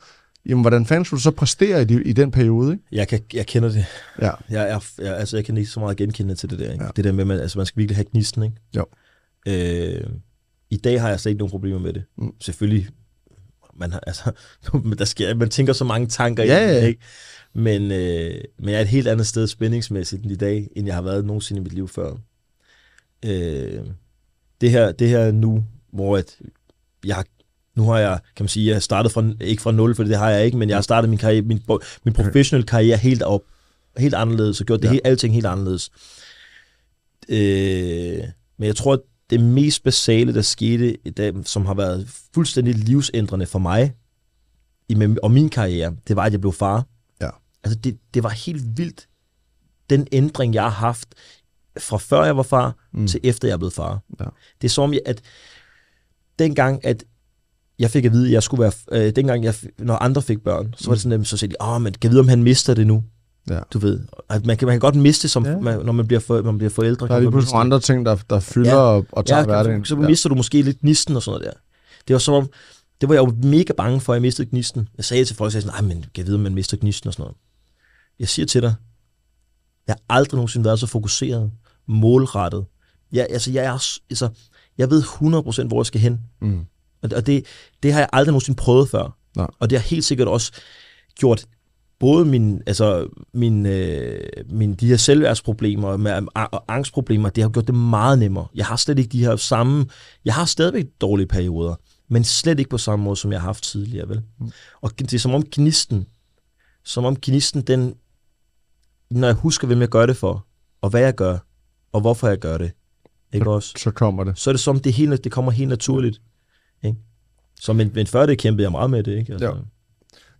jamen, hvordan fanden skulle du så præstere i, i den periode? Ikke? Jeg, kan, jeg kender det. Ja. [laughs] Jeg, er, jeg, altså, jeg kan ikke så meget genkende til det der. Ikke? Ja. Det der med, at man, altså, man skal virkelig have gnisten. Ikke? Jo. Øh, I dag har jeg slet ikke nogen problemer med det. Mm. Selvfølgelig, man, har, [laughs] altså, der sker, man tænker så mange tanker ja, i det, ikke? Men, øh, men jeg er et helt andet sted spændingsmæssigt end i dag, end jeg har været nogensinde i mit liv før. Øh, det her, det her nu, hvor at jeg har nu har jeg, kan man sige, jeg startet fra, ikke fra nul, for det har jeg ikke, men jeg har startet min, karriere, min, min professionel karriere helt op, helt anderledes, og gjort det ja. helt, alting helt anderledes. Øh, men jeg tror, at det mest basale, der skete i dag, som har været fuldstændig livsændrende for mig, i, og min karriere, det var, at jeg blev far. Ja. Altså, det, det var helt vildt, den ændring, jeg har haft fra før jeg var far, mm. til efter jeg blev far. Ja. Det er som, at dengang, at jeg fik at vide, at jeg skulle være, øh, dengang jeg, når andre fik børn, så var det sådan, at så sagde de, åh, men kan vide, om han mister det nu? Ja. Du ved, at man kan, man kan godt miste, som, ja. man, når man bliver, for, man bliver forældre. Der er lige pludselig andre ting, der, der fylder ja. og, og tager ja, hverdagen. Så, så mister ja. du måske lidt nisten og sådan noget der. Det var som om, det var jeg jo mega bange for, at jeg mistede gnisten. Jeg sagde til folk, at jeg men kan vide, om man mister gnisten og sådan noget. Jeg siger til dig, jeg har aldrig nogensinde været så fokuseret, målrettet. Jeg, altså, jeg, er, altså, jeg ved 100% hvor jeg skal hen. Mm. Og det, det har jeg aldrig nogensinde prøvet før. Nej. Og det har helt sikkert også gjort både min, altså, min, øh, min, de her selvværdsproblemer med, og angstproblemer, det har gjort det meget nemmere. Jeg har slet ikke de her samme... Jeg har stadigvæk dårlige perioder, men slet ikke på samme måde, som jeg har haft tidligere. Vel? Mm. Og det er som om gnisten, som om gnisten, den, når jeg husker, hvem jeg gør det for, og hvad jeg gør, og hvorfor jeg gør det, ikke så, også? Så kommer det. Så er det som, det, hele, det kommer helt naturligt. Ikke? Så men, men før det kæmpede jeg meget med det. Ikke? Altså, ja.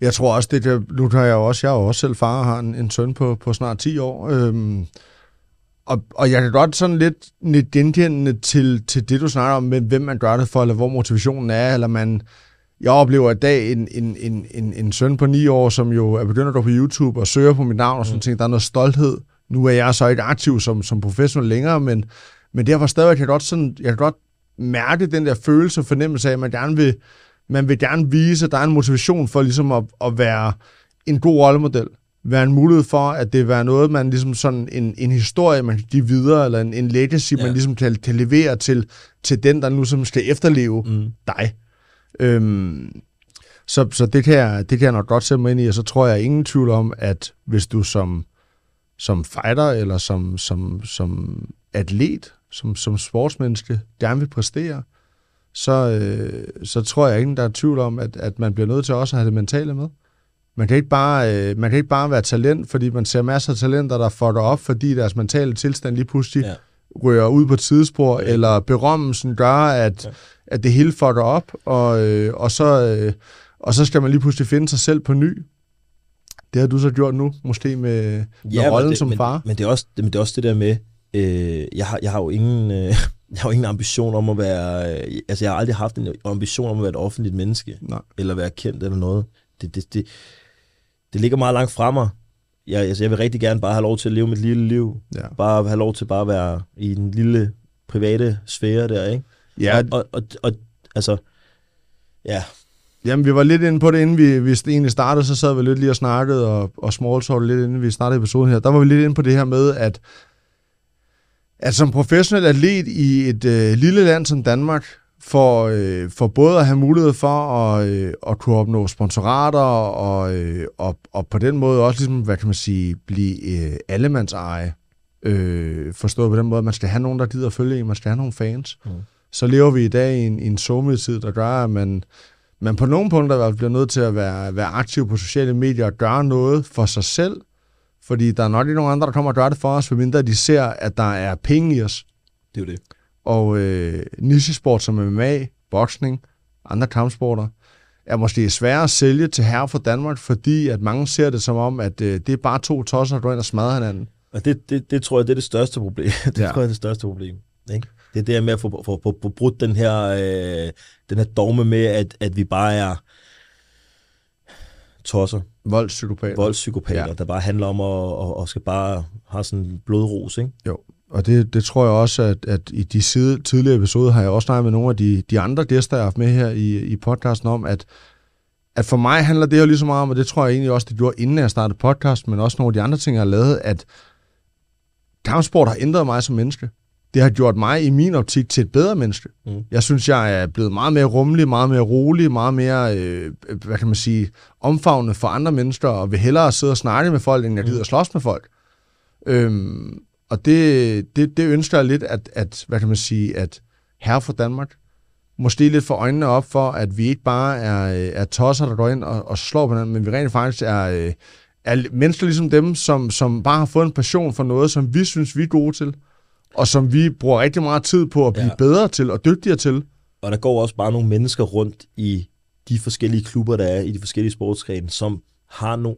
Jeg tror også, det nu har jeg også, jeg er også selv far og har en, en søn på, på snart 10 år, øhm, og, og jeg kan godt sådan lidt lidt genkendende til, til det, du snakker om, med hvem man gør det for, eller hvor motivationen er, eller man... Jeg oplever i dag en, en, en, en, en søn på 9 år, som jo er begyndt at gå på YouTube og søger på mit navn og sådan mm. ting. Der er noget stolthed. Nu er jeg så ikke aktiv som, som professionel længere, men, men derfor stadigvæk kan jeg godt, sådan, jeg kan godt mærke den der følelse og fornemmelse af, at man gerne vil, man vil gerne vise, at der er en motivation for ligesom at, at være en god rollemodel. Være en mulighed for, at det er noget, man ligesom sådan en, en historie, man kan give videre, eller en, en legacy, ja. man ligesom kan, kan levere til, til den, der nu som skal efterleve mm. dig. Øhm, så, så det, kan jeg, det kan jeg nok godt sætte mig ind i, og så tror jeg ingen tvivl om, at hvis du som, som fighter eller som, som, som atlet som, som sportsmenneske gerne vil præstere, så, øh, så tror jeg ikke, der er tvivl om, at, at man bliver nødt til også at have det mentale med. Man kan, ikke bare, øh, man kan ikke bare være talent, fordi man ser masser af talenter, der fucker op, fordi deres mentale tilstand lige pludselig ja. rører ud på tidsspor, ja. eller berømmelsen gør, at, ja. at det hele fucker op, og, øh, og, så, øh, og så skal man lige pludselig finde sig selv på ny. Det har du så gjort nu, måske med, med ja, rollen det, som far. Men, men, det er også, men det er også det der med, Øh, jeg, har, jeg har jo ingen... Øh, [laughs] jeg har jo ingen ambition om at være... Øh, altså, jeg har aldrig haft en ambition om at være et offentligt menneske. Nej. Eller være kendt eller noget. Det, det, det, det ligger meget langt fra mig. Jeg, altså, jeg vil rigtig gerne bare have lov til at leve mit lille liv. Ja. Bare have lov til bare at være i en lille private sfære der, ikke? Ja. Og, og, og, og altså... Ja. Jamen, vi var lidt inde på det, inden vi, vi egentlig startede, så sad vi lidt lige og snakkede og, og smalltalkede lidt, inden vi startede episoden her. Der var vi lidt inde på det her med, at at altså, som professionel atlet i et øh, lille land som Danmark, for, øh, for både at have mulighed for at, øh, at kunne opnå sponsorater og, øh, og, og på den måde også ligesom, hvad kan man sige, blive øh, allemandseje. Øh, forstået på den måde, at man skal have nogen, der gider at følge en, man skal have nogle fans. Mm. Så lever vi i dag i en, i en sommetid, der gør, at man, man på nogle punkter bliver nødt til at være, være aktiv på sociale medier og gøre noget for sig selv, fordi der er nok ikke nogen andre, der kommer og gør det for os, medmindre de ser, at der er penge i os. Det er jo det. Og øh, nichesport som MMA, boksning, andre kampsporter, er måske sværere at sælge til herre for Danmark, fordi at mange ser det som om, at øh, det er bare to tosser, der går ind og smadrer hinanden. Og det, det, det tror jeg, det er det største problem. [laughs] det ja. tror jeg er det største problem. Ikke? Det er det med at få, få, få, få brudt den her, øh, den her dogme med, at, at vi bare er tosser. Voldspsykopater. Voldspsykopater, ja. der bare handler om at at, at skal bare have sådan en blodros, ikke? Jo, og det, det tror jeg også, at, at i de side, tidligere episoder har jeg også snakket med nogle af de, de andre gæster, jeg har haft med her i, i podcasten om, at, at for mig handler det jo lige så meget om, og det tror jeg egentlig også, det gjorde inden jeg startede podcast, men også nogle af de andre ting, jeg har lavet, at kampsport har ændret mig som menneske det har gjort mig i min optik til et bedre menneske. Mm. Jeg synes, jeg er blevet meget mere rummelig, meget mere rolig, meget mere, øh, hvad kan man sige, omfavnet for andre mennesker, og vil hellere sidde og snakke med folk, end jeg mm. gider mm. slås med folk. Øhm, og det, det, det ønsker jeg lidt, at, at, hvad kan man sige, at herre for Danmark, måske lidt for øjnene op for, at vi ikke bare er, øh, er tosser, der går ind og, og slår på hinanden, men vi rent faktisk er, øh, er mennesker ligesom dem, som, som bare har fået en passion for noget, som vi synes, vi er gode til og som vi bruger rigtig meget tid på at blive ja. bedre til og dygtigere til. Og der går også bare nogle mennesker rundt i de forskellige klubber, der er i de forskellige sportsgrene, som har nogle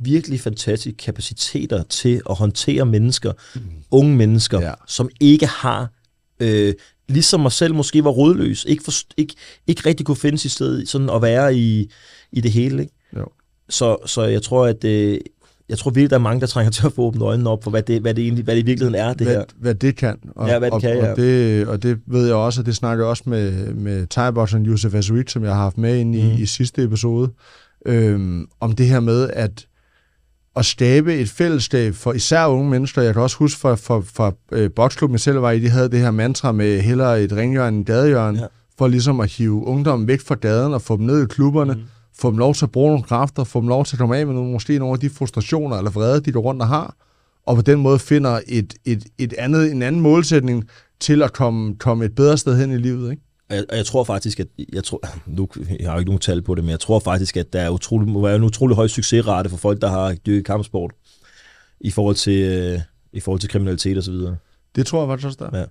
virkelig fantastiske kapaciteter til at håndtere mennesker, mm. unge mennesker, ja. som ikke har, øh, ligesom mig selv måske var rodløs, ikke, for, ikke, ikke rigtig kunne finde sit sted sådan at være i, i det hele. Ikke? Jo. Så, så jeg tror, at øh, jeg tror virkelig, der er mange, der trænger [laughs] til at få åbnet øjnene op for, hvad det, hvad det, egentlig, hvad det i virkeligheden er, det hvad, her. Hvad det kan. Og, ja, hvad det og, kan, ja. og, det, og det ved jeg også, og det snakker jeg også med, med thai-bokseren Josef Azuit, som jeg har haft med ind i, mm. i sidste episode, øhm, om det her med at, at skabe et fællesskab for især unge mennesker. Jeg kan også huske fra, fra, fra øh, boksklubben, jeg selv var i, de havde det her mantra med hellere et ringjørn end gadejørn, ja. for ligesom at hive ungdommen væk fra gaden og få dem ned i klubberne, mm få dem lov til at bruge nogle kræfter, få dem lov til at komme af med nogle, måske nogle af de frustrationer eller vrede, de du rundt og har, og på den måde finder et, et, et andet, en anden målsætning til at komme, komme et bedre sted hen i livet. Ikke? Og jeg, og jeg tror faktisk, at jeg, tror, nu, jeg har jo ikke nogen tal på det, men jeg tror faktisk, at der er utrolig, må være en utrolig høj succesrate for folk, der har dyrket kampsport i forhold til, øh, i forhold til kriminalitet osv. Det tror jeg faktisk også, der ja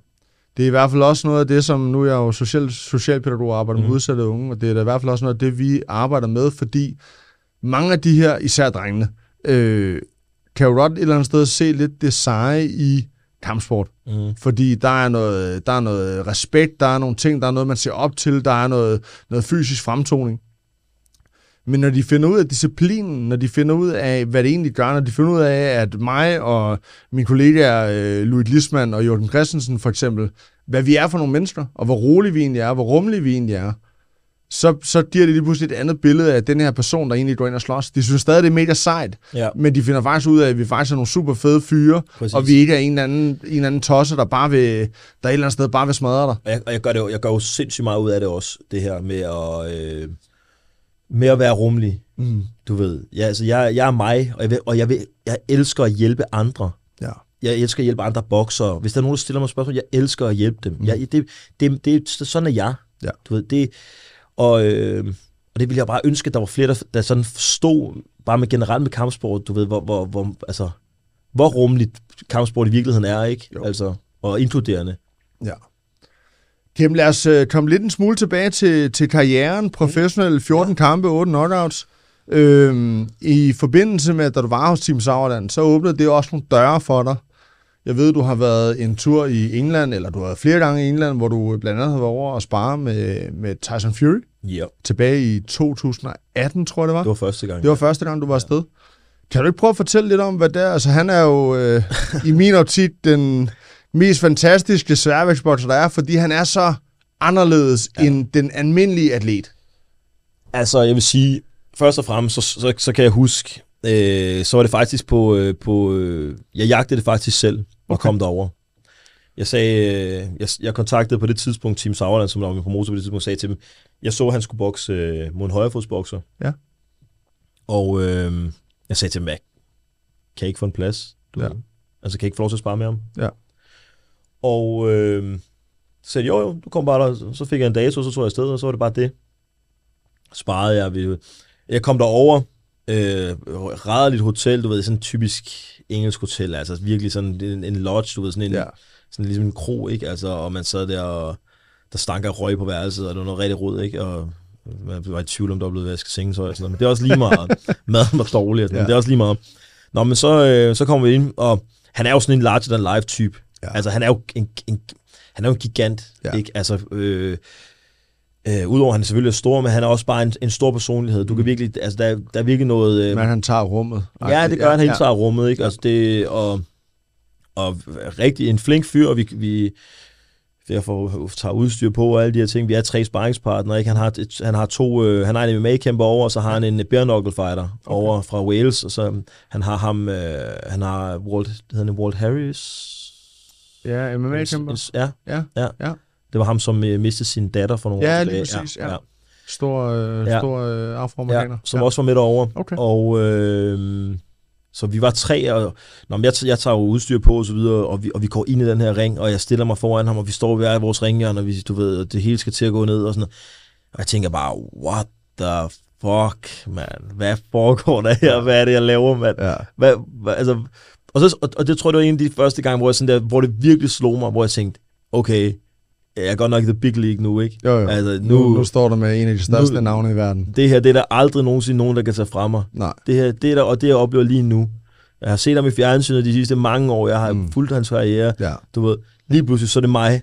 det er i hvert fald også noget af det, som nu er jeg jo social, socialpædagog og arbejder mm. med mhm. udsatte unge, og det er da i hvert fald også noget af det, vi arbejder med, fordi mange af de her, især drengene, øh, kan jo godt et eller andet sted se lidt det seje i kampsport. Mm. Fordi der er, noget, der er noget respekt, der er nogle ting, der er noget, man ser op til, der er noget, noget fysisk fremtoning. Men når de finder ud af disciplinen, når de finder ud af, hvad det egentlig gør, når de finder ud af, at mig og min kollega øh, Louis Lisman og Jørgen Christensen for eksempel, hvad vi er for nogle mennesker, og hvor rolig vi egentlig er, hvor rummelig vi egentlig er, så, så giver det lige pludselig et andet billede af den her person, der egentlig går ind og slås. De synes stadig, det er mega sejt, ja. men de finder faktisk ud af, at vi faktisk er nogle super fede fyre, Præcis. og vi ikke er en eller, anden, en eller anden tosse, der bare vil, der et eller andet sted bare vil smadre dig. Og jeg, og jeg, gør, det, jo, jeg gør jo sindssygt meget ud af det også, det her med at... Øh med at være rummelig. Mm. Du ved, ja, altså jeg, jeg er mig, og, jeg, vil, og jeg, vil, jeg elsker at hjælpe andre. Ja. Jeg elsker at hjælpe andre bokser. Hvis der er nogen, der stiller mig spørgsmål, jeg elsker at hjælpe dem. Mm. Jeg, det, det, det, sådan er jeg. Ja. Du ved, det, og, øh, og det ville jeg bare ønske, at der var flere, der, der sådan stod, bare med generelt med kampsport, du ved, hvor, hvor, hvor, altså, hvor rummeligt kampsport i virkeligheden er, ikke? Jo. Altså, og inkluderende. Ja. Jamen lad os øh, komme lidt en smule tilbage til, til karrieren. Professionel 14 ja. kampe, 8 knockouts. Øhm, I forbindelse med, at du var hos Team Sauerland, så åbnede det også nogle døre for dig. Jeg ved, du har været en tur i England, eller du har været flere gange i England, hvor du blandt andet har været over og spare med, med Tyson Fury. Ja. Tilbage i 2018, tror jeg det var. Det var første gang. Det var ja. første gang, du var afsted. Ja. Kan du ikke prøve at fortælle lidt om, hvad det er? Altså, han er jo øh, [laughs] i min optik den mest fantastiske sværvægtsbokser, der er, fordi han er så anderledes ja. end den almindelige atlet? Altså, jeg vil sige, først og fremmest, så, så, så kan jeg huske, øh, så var det faktisk på, øh, på øh, jeg jagtede det faktisk selv, og okay. kom derover. Jeg sagde, øh, jeg, jeg kontaktede på det tidspunkt Team Sauerland, som var min promotor på det tidspunkt, og sagde til dem, jeg så, at han skulle bokse øh, mod en højrefodsbokser. Ja. Og øh, jeg sagde til ham, kan jeg ikke få en plads? Du, ja. Altså, kan jeg ikke få lov til at spare med ham? Ja. Og øh, så sagde jo jo, du kom bare der, så fik jeg en dato, så tog jeg afsted, og så var det bare det. Sparede jeg. jeg kom derover, øh, rædderligt hotel, du ved, sådan en typisk engelsk hotel, altså virkelig sådan en, en lodge, du ved, sådan en, ja. sådan ligesom en kro, ikke? Altså, og man sad der, og der stank af røg på værelset, og det var noget rigtig rød, ikke? Og man var i tvivl om, der var blevet vasket sengetøj sådan men det er også lige meget. [laughs] Maden var dårlig og sådan ja. det er også lige meget. Nå, men så, øh, så kommer vi ind, og han er jo sådan en larger than life type. Ja. Altså, han er jo en, en, han er jo en gigant. Ja. Ikke? Altså, øh, Øh, Udover at han selvfølgelig er stor, men han er også bare en, en stor personlighed. Du kan mm. virkelig, altså der, der er virkelig noget... Øh... Men han tager rummet. Ej, ja, det gør ja, han, han ja. tager rummet, ikke? Altså det, og, og rigtig en flink fyr, og vi, vi derfor tager udstyr på og alle de her ting. Vi er tre sparringspartnere, ikke? Han har, et, han har to, øh, han har en MMA-kæmper over, og så har han en bare knuckle fighter okay. over fra Wales, og så han har ham, øh, han har Walt, hedder han Walt Harris? Ja, MMA-kæmper. Ja, ja, ja, ja. Det var ham, som øh, mistede sin datter for nogle ja, år tilbage. Ja, lige præcis. Ja. Ja. Stor, øh, ja. stor øh, afroamerikaner. Ja, som ja. også var med derovre. Okay. Og... Øh, så vi var tre, og når jeg, jeg tager jo udstyr på og så videre, og vi, og vi går ind i den her ring, og jeg stiller mig foran ham, og vi står ved vores ringhjørne, og vi, du ved, det hele skal til at gå ned og sådan noget. Og jeg tænker bare, what the fuck, man? Hvad foregår der her? Hvad er det, jeg laver, mand? Ja. Hvad, hvad, altså, og, så, og, og det tror jeg, det var en af de første gange, hvor, jeg sådan der, hvor det virkelig slog mig, hvor jeg tænkte, okay, jeg er godt nok i the big league nu, ikke? Jo, jo. Altså, nu, nu, nu står du med en af de største nu, navne i verden. Det her, det er der aldrig nogensinde nogen, der kan tage fra mig. Nej. Det her, det er der, og det jeg oplever lige nu. Jeg har set ham i fjernsynet de sidste mange år. Jeg har mm. fulgt hans karriere. Ja. Du ved, lige pludselig så er det mig,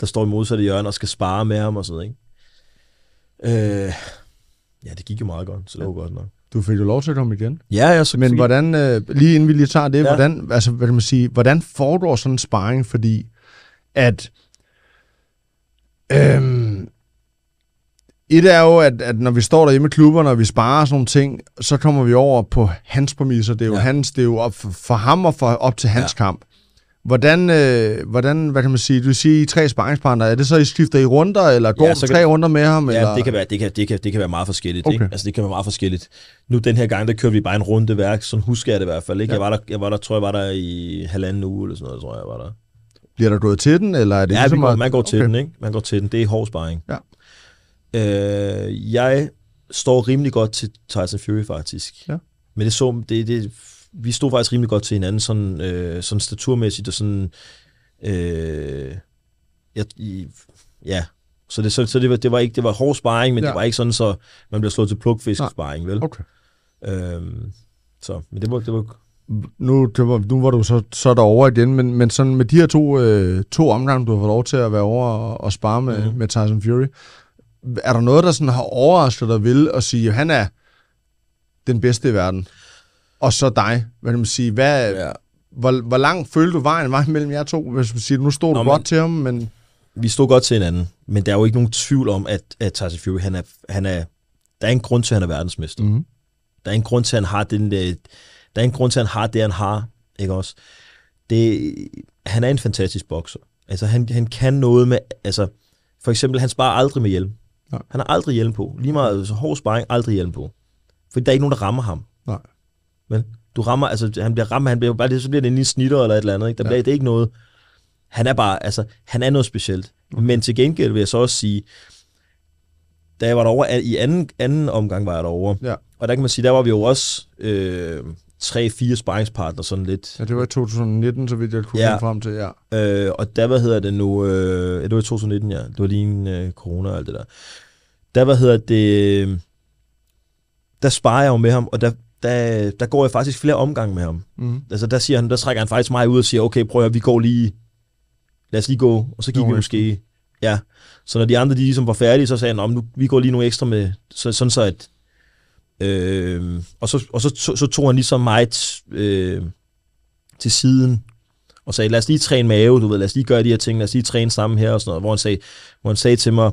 der står i modsatte hjørne og skal spare med ham og sådan noget, ikke? Øh, ja, det gik jo meget godt, så det var ja. godt nok. Du fik jo lov til at komme igen. Ja, ja, så Men hvordan, øh, lige inden vi lige tager det, ja. hvordan, altså, hvad kan man sige, hvordan foregår sådan en sparring? Fordi at... Øhm, et er jo, at, at når vi står derhjemme i klubberne, og vi sparer sådan nogle ting, så kommer vi over på hans præmisser. Det er jo, ja. hans, det er jo op for, for ham og for, op til hans ja. kamp. Hvordan, øh, hvordan, hvad kan man sige, du siger, I tre sparringspartnere, er det så, I skifter i runder, eller går ja, så kan, tre runder med ham? Ja, eller? Det, kan være, det, kan, det, kan, det kan være meget forskelligt. Okay. Ikke? Altså, det kan være meget forskelligt. Nu den her gang, der kører vi bare en runde værk, sådan husker jeg det i hvert fald. Ikke? Ja. Jeg, var der, jeg var der, tror jeg var der i halvanden uge, eller sådan noget, tror jeg var der. Bliver der gået til den, eller er det ja, ligesom, går, man går til okay. den, ikke? Man går til den. Det er hård sparring. Ja. Øh, jeg står rimelig godt til Tyson Fury, faktisk. Ja. Men det, så, det, det vi stod faktisk rimelig godt til hinanden, sådan, øh, sådan staturmæssigt, og sådan, øh, jeg, i, ja, så det, så, så det, var, det var ikke, det var hård sparring, men ja. det var ikke sådan, så man blev slået til plukfisk Nej. sparring, vel? Okay. Øhm, så, men det var, det var nu, det var, nu var du så, så derovre igen, men, men sådan med de her to, øh, to omgange, du har fået lov til at være over og, og spare med, mm-hmm. med Tyson Fury, er der noget, der sådan har overrasket dig vil at sige, at han er den bedste i verden? og så dig. Hvad man sige, hvad, ja. hvor, hvor lang følte du vejen var mellem jer to? Hvis man siger, nu stod du godt men, til ham, men... Vi stod godt til hinanden, men der er jo ikke nogen tvivl om, at, at Tyson Fury, han er, han er, der er en grund til, at han er verdensmester. Mm-hmm. Der er en grund til, at han har den, der øh, der er en grund til, at han har det, han har. Ikke også? Det, han er en fantastisk bokser. Altså, han, han kan noget med... Altså, for eksempel, han sparer aldrig med hjelm. Nej. Han har aldrig hjelm på. Lige meget så hård sparring, aldrig hjelm på. For der er ikke nogen, der rammer ham. Men du rammer, altså han bliver ramt, han bliver bare, så bliver det en lille snitter eller et eller andet. Ikke? Der ja. bliver, det er ikke noget, han er bare, altså han er noget specielt. Okay. Men til gengæld vil jeg så også sige, da jeg var derover i anden, anden omgang var jeg derovre, ja. og der kan man sige, der var vi jo også øh, tre-fire sparringspartner sådan lidt. Ja, det var i 2019, så vidt jeg kunne ja. komme frem til, ja. Øh, og der, hvad hedder det nu, øh, det var i 2019, ja, det var lige en øh, corona og alt det der. Der, hvad hedder det, øh, der sparer jeg jo med ham, og der der, der går jeg faktisk flere omgange med ham. Mm. Altså der, siger han, der trækker han faktisk mig ud og siger, okay, prøv at vi går lige, lad os lige gå, og så gik no, vi måske, ja. Så når de andre de ligesom var færdige, så sagde han, nu, vi går lige nogle ekstra med, så, sådan så at, øh, og, så, og så, så, så tog han ligesom mig t, øh, til siden, og sagde, lad os lige træne mave, du ved, lad os lige gøre de her ting, lad os lige træne sammen her og sådan noget, hvor han sagde, hvor han sagde til mig,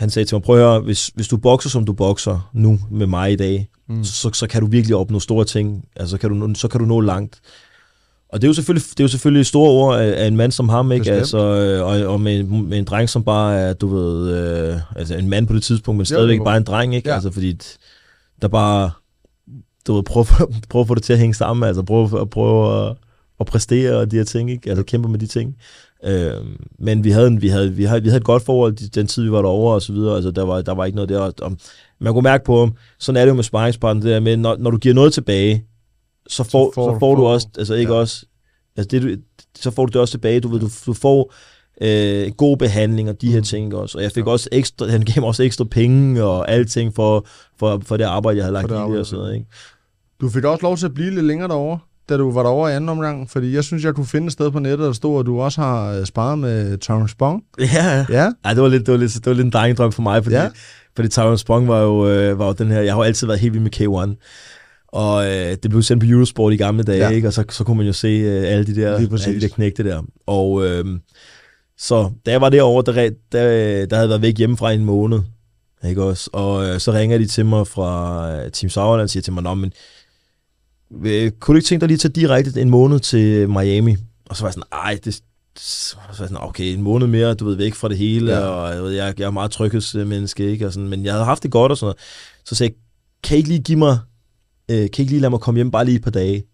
han sagde til mig, prøv at høre, hvis, hvis du bokser, som du bokser nu med mig i dag, mm. så, så kan du virkelig opnå store ting, altså kan du, så kan du nå langt. Og det er jo selvfølgelig, det er jo selvfølgelig store ord af, af en mand som ham, ikke? Altså, og, og med, med en dreng, som bare er, du ved, øh, altså en mand på det tidspunkt, men stadigvæk ja, bare en dreng, ikke? Ja. Altså, fordi der bare, du ved, prøv, [laughs] prøv at få det til at hænge sammen, altså prøv, prøv at, at, at præstere og de her ting, ikke? Altså kæmpe med de ting. Øh, men vi havde, en, vi, havde, vi, havde, vi havde et godt forhold den tid, vi var derovre og så videre. Altså, der, var, der var ikke noget der. Om, man kunne mærke på ham, sådan er det jo med sparringspartner, det der med, når, når du giver noget tilbage, så får, så får, så får du, du også, altså ikke ja. også, altså det, du, så får du det også tilbage. Du, ved, du, du får øh, god behandling og de mm. her ting også. Og jeg fik ja. også ekstra, han gav mig også ekstra penge og alting for, for, for det arbejde, jeg havde lagt i det og sådan noget. Ikke? Du fik også lov til at blive lidt længere derovre da du var derovre i anden omgang? Fordi jeg synes, jeg kunne finde et sted på nettet, der stod, at du også har øh, sparet med Terrence Bong. Ja, ja. ja. Ej, det var lidt, det var lidt, det var lidt en drøm for mig, fordi, ja. fordi Terrence Bong var jo, øh, var jo den her... Jeg har jo altid været helt vild med K1. Og øh, det blev sendt på Eurosport i gamle dage, ja. ikke? og så, så kunne man jo se øh, alle de der, alle de der knægte der. Og øh, så da jeg var derovre, der, der, øh, der havde været væk hjemmefra i en måned, ikke også? Og øh, så ringer de til mig fra øh, Team Sauerland og siger til mig, men Øh, kunne du ikke tænke dig lige at tage direkte en måned til Miami? Og så var jeg sådan, ej, det, så var jeg sådan, okay, en måned mere, du ved, væk fra det hele, ja. og jeg, ved, jeg, jeg er meget tryghedsmenneske, ikke? Og sådan, men jeg havde haft det godt og sådan noget. Så sagde jeg, kan I ikke lige give mig, øh, kan I ikke lige lade mig komme hjem bare lige et par dage?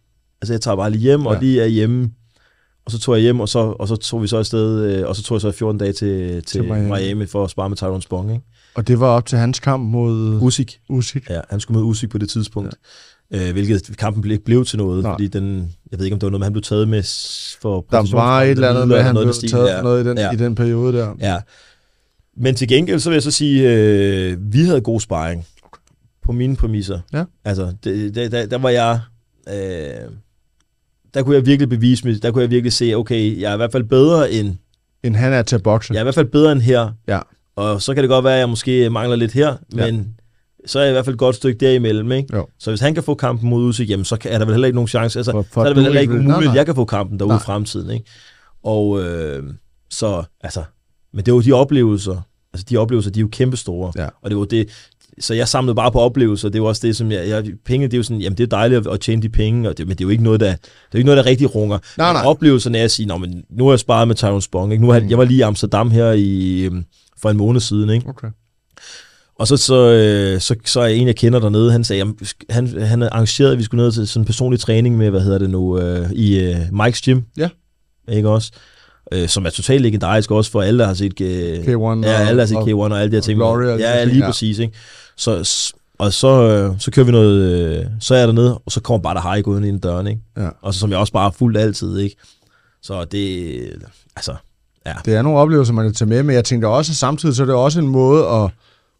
Altså, jeg tager bare lige hjem, ja. og lige er hjemme. Og så tog jeg hjem, og så, og så tog vi så afsted, øh, og så tog jeg så 14 dage til, til, til Miami. Miami. for at spare med Tyrone Spong, ikke? Og det var op til hans kamp mod... Usyk. Usyk. Ja, han skulle møde Usyk på det tidspunkt. Ja øh, hvilket kampen blev til noget, Nej. fordi den, jeg ved ikke om det var noget, men han blev taget med for Der var et eller andet med, han noget blev taget ja. noget i den, ja. i den periode der. Ja. Men til gengæld, så vil jeg så sige, øh, vi havde god sparring på mine præmisser. Ja. Altså, det, det, der, der var jeg... Øh, der kunne jeg virkelig bevise mig, der kunne jeg virkelig se, okay, jeg er i hvert fald bedre end... End han er til at bokse. Jeg er i hvert fald bedre end her. Ja. Og så kan det godt være, at jeg måske mangler lidt her, ja. men så er jeg i hvert fald et godt stykke derimellem. Ikke? Så hvis han kan få kampen mod Usyk, jamen, så er der vel heller ikke nogen chance. Altså, for, for så er det vel heller ikke umuligt, at jeg kan få kampen derude nej. i fremtiden. Ikke? Og øh, så, altså, men det er jo de oplevelser, altså de oplevelser, de er jo kæmpestore. Ja. Og det var det, så jeg samlede bare på oplevelser, det var også det, som jeg, jeg penge, det er jo sådan, jamen det er dejligt at, tjene de penge, og det, men det er jo ikke noget, der, det er ikke noget, der rigtig runger. Nej, nej. oplevelserne er at sige, men nu har jeg sparet med Tyrone Spong, ikke? Nu har, mm. jeg var lige i Amsterdam her i, øhm, for en måned siden, ikke? Okay. Og så, så, øh, så, så er en, jeg kender dernede, han sagde, han, han arrangerede, arrangeret, at vi skulle ned til sådan en personlig træning med, hvad hedder det nu, øh, i øh, Mike's Gym. Ja. Ikke også? øh, som er totalt legendarisk også for alle, der har set, øh, K1, ja, alle, der har set og, K1 og alle de her ting. Gloria, ja, lige ja. præcis. Ikke? Så, og så, øh, så kører vi noget, øh, så er jeg dernede, og så kommer bare der hej uden ind i døren, ikke? Ja. Og så, som jeg også bare har fuldt altid, ikke? Så det, altså, ja. Det er nogle oplevelser, man kan tage med, men jeg tænkte også, at samtidig så er det også en måde at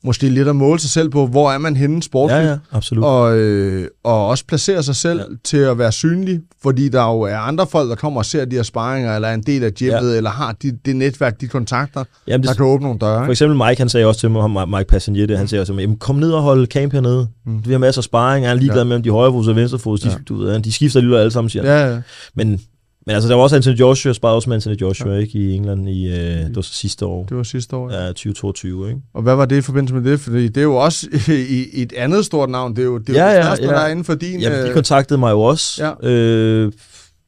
måske lidt at måle sig selv på, hvor er man henne sportsligt. Ja, ja, absolut. Og, øh, og også placere sig selv ja. til at være synlig, fordi der jo er andre folk, der kommer og ser de her sparringer, eller er en del af gymmet, ja. eller har de, netværk, de kontakter, Jamen, det, der kan åbne nogle døre. For eksempel Mike, han sagde også til mig, Mike Passagnette, han mm. sagde også til mig, kom ned og hold camp hernede. Mm. Vi har masser af sparring, han er ligeglad ja. med, om de højre fod og venstre fod, de, ja. du ved, de skifter lige alle sammen, siger han. Ja, ja. Men men altså, der var også Anthony Joshua, sparede også med Anthony Joshua, ja. ikke, i England i, øh, mm. det var sidste år. Det var sidste år, ja. ja. 2022, ikke? Og hvad var det i forbindelse med det? Fordi det er jo også [laughs] i, et andet stort navn, det er jo det, er ja, største, ja, der er inden for din... Ja, de øh, kontaktede mig jo også. Ja. Øh,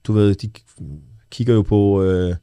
du ved, de kigger jo på... Øh,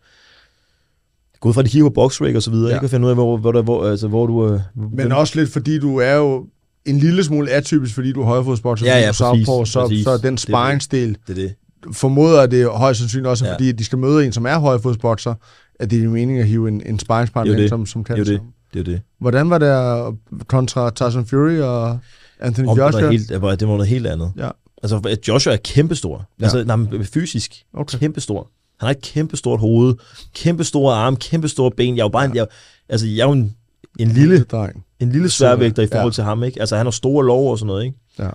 gå ud fra, at de kigger på boxrig og så videre, ja. ikke? Og finde ud af, hvor, hvor, hvor, altså, hvor du... Øh, Men også lidt, fordi du er jo en lille smule atypisk, fordi du er højrefodsbokser, ja, ja, så, så, så, er så den sparringsdel, det, det, det formoder det højst sandsynligt også, ja. fordi at de skal møde en, som er højfodsbokser, at det er meningen at hive en, en sparringspartner ind, som, som kan det. det. det, det. Hvordan var det kontra Tyson Fury og Anthony Om, Joshua? Det var, helt, det var noget helt andet. Ja. Altså, Joshua er kæmpestor. Ja. Altså, nej, fysisk. Okay. Kæmpestor. Han har et kæmpestort hoved, kæmpestore arme, kæmpestore ben. Jeg er jo bare ja. en, jeg, altså, jeg er jo en, en lille, dreng. en lille sværvægter i forhold ja. til ham, ikke? Altså, han har store lov og sådan noget, ikke? Ja.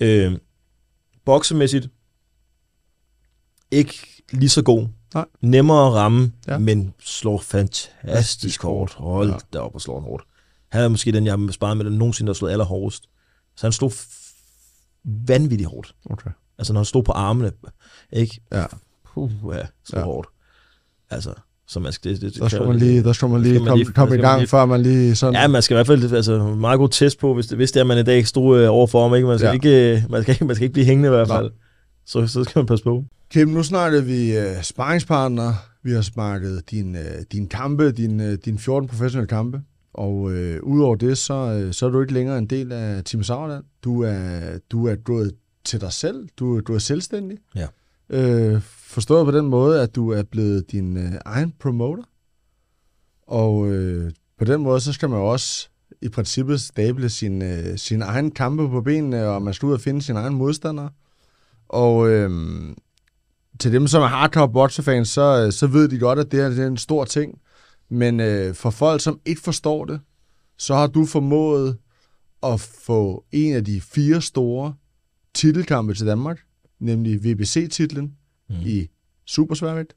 Øh, boksemæssigt, ikke lige så god. Nej. Nemmere at ramme, ja. men slår fantastisk hårdt. Hold ja. da op og slår hårdt. Han er måske den, jeg har sparet med, der nogensinde har slået allerhårdest. Så han slog vanvittigt hårdt. Okay. Altså, når han stod på armene, ikke? Ja. Puh, ja, slog ja. hårdt. Altså, så man skal, det, det, der skal man lige, der skal man lige komme kom i gang, lige, før man lige sådan... Ja, man skal i hvert fald altså, meget god test på, hvis det, hvis det er, man i dag stod øh, overfor ham, ikke? Man skal, ja. ikke, øh, man, skal ikke, man skal ikke blive hængende i hvert fald. Så, så skal man passe på. Kim, nu snakkede vi uh, sparringspartner, vi har sparket din, uh, din kampe, din, uh, din 14 professionelle kampe, og øh, udover det, så, øh, så er du ikke længere en del af Team Sauerland. Du er, du er gået til dig selv, du, du er selvstændig. Ja. Øh, forstået på den måde, at du er blevet din øh, egen promoter, og øh, på den måde, så skal man jo også i princippet stable sin, øh, sin egen kampe på benene, og man skal ud og finde sin egen modstander. Og øh, til dem, som er hardcore boxefans, så, øh, så ved de godt, at det her det er en stor ting. Men øh, for folk, som ikke forstår det, så har du formået at få en af de fire store titelkampe til Danmark, nemlig VBC-titlen mm. i Supersværvægt.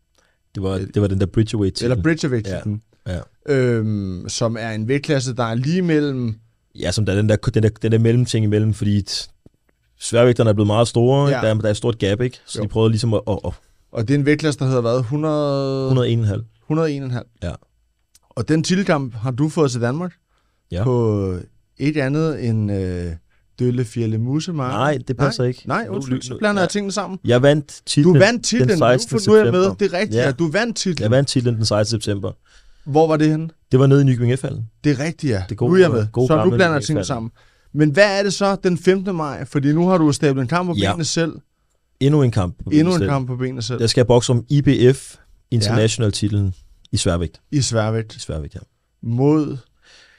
Det var, det var den der bridgerweight titlen Eller Bridgerweight-titlen. Ja. Ja. Øhm, som er en vægtklasse, der er lige mellem... Ja, som der er den der, den der, den der mellemting imellem, fordi sværvægterne er blevet meget store. Ja. Der, er, der er et stort gap, ikke? Så jo. de prøvede ligesom at... at, at og det er en vægtklasse, der hedder hvad? 100... 101,5. 101,5. Ja. Og den tilkamp har du fået til Danmark? Ja. På et andet end øh, Dølle Fjelle Musemark? Nej, det passer nej, ikke. Nej, undskyld, så blander jeg tingene sammen. Jeg vandt titlen, du vandt titlen den 16. Nu, nu er jeg med, det er rigtigt. Ja. ja. du vandt titlen. Jeg vandt titlen den 16. september. Hvor var det henne? Det var nede i Nykøbing Det er rigtigt, ja. Det gode, nu er jeg med. Gode, så nu blander jeg tingene sammen. Men hvad er det så den 15. maj? Fordi nu har du stablet en kamp på ja. benene selv. Endnu en kamp på Endnu en selv. kamp på benene selv. Jeg skal bokse om IBF International-titlen i sværvægt. I sværvægt. I sværvægt, ja. Mod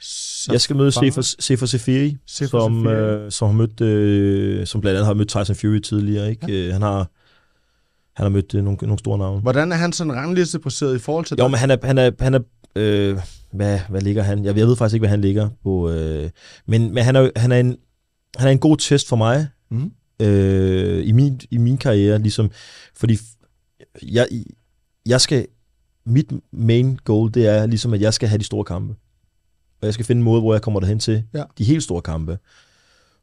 så jeg skal møde Sefer, Seferi, som, Øh, som, har mødt, øh, som blandt andet har mødt Tyson Fury tidligere. Ikke? Ja. Øh, han, har, han har mødt øh, nogle, nogle store navne. Hvordan er han sådan rangliste placeret i forhold til jo, men han er, han, er, han er øh, hvad, hvad ligger han? Jeg, jeg ved faktisk ikke, hvad han ligger på. Øh, men men han, er, han, er en, han er en god test for mig mm. øh, i, min, i min karriere, ligesom, fordi jeg, jeg skal, mit main goal, det er ligesom, at jeg skal have de store kampe. Og jeg skal finde en måde, hvor jeg kommer derhen til ja. de helt store kampe.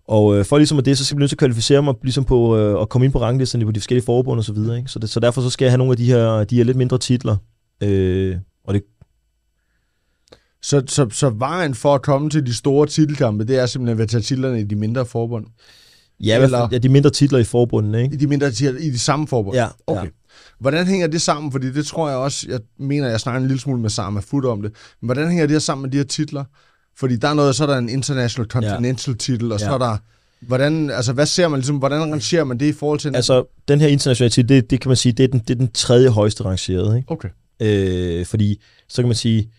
Og øh, for ligesom at det, så skal jeg nødt til at kvalificere mig ligesom på, øh, at komme ind på ranglisterne på de forskellige forbund og så videre. Ikke? Så, det, så derfor så skal jeg have nogle af de her, de her lidt mindre titler. Øh, og det så, så, så vejen for at komme til de store titelkampe, det er simpelthen at tage titlerne i de mindre forbund? Ja, Eller, ja de mindre titler i forbundene, ikke? I de mindre titler i de samme forbund? Ja. Okay. Ja. Hvordan hænger det sammen? Fordi det tror jeg også, jeg mener, jeg snakker en lille smule med Sarma Foot om det. Men hvordan hænger det her sammen med de her titler? Fordi der er noget, så er der en International Continental ja. titel, og ja. så er der Hvordan, altså, hvad ser man ligesom, hvordan rangerer man det i forhold til... Altså, den her internationale titel, det, det kan man sige, det er den, det er den tredje højeste rangerede, ikke? Okay. Øh, fordi, så kan man sige,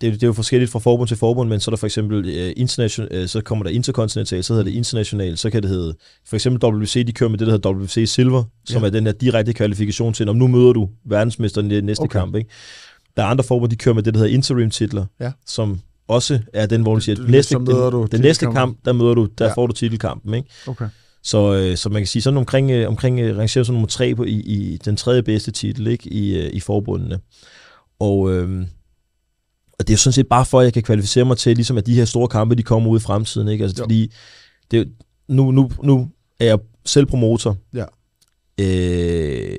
det, det er jo forskelligt fra forbund til forbund, men så er der for eksempel øh, international, øh, så kommer der interkontinental, så hedder det international, så kan det hedde, for eksempel WC, de kører med det, der hedder WC Silver, som ja. er den der direkte kvalifikation til, om nu møder du verdensmesteren i næste okay. kamp, ikke? Der er andre forbund, de kører med det, der hedder interim titler, ja. som også er den, hvor du siger, den næste, den, du den næste kamp, der møder du, der ja. får du titelkampen, ikke? Okay. Så, øh, så man kan sige, sådan omkring, øh, omkring øh, rangerer som nummer tre på, i, i den tredje bedste titel ikke? I, øh, i forbundene. Og, øh, og det er jo sådan set bare for, at jeg kan kvalificere mig til, ligesom at de her store kampe, de kommer ud i fremtiden. Ikke? Altså, fordi det, nu, nu, nu er jeg selv promotor. Ja. Øh,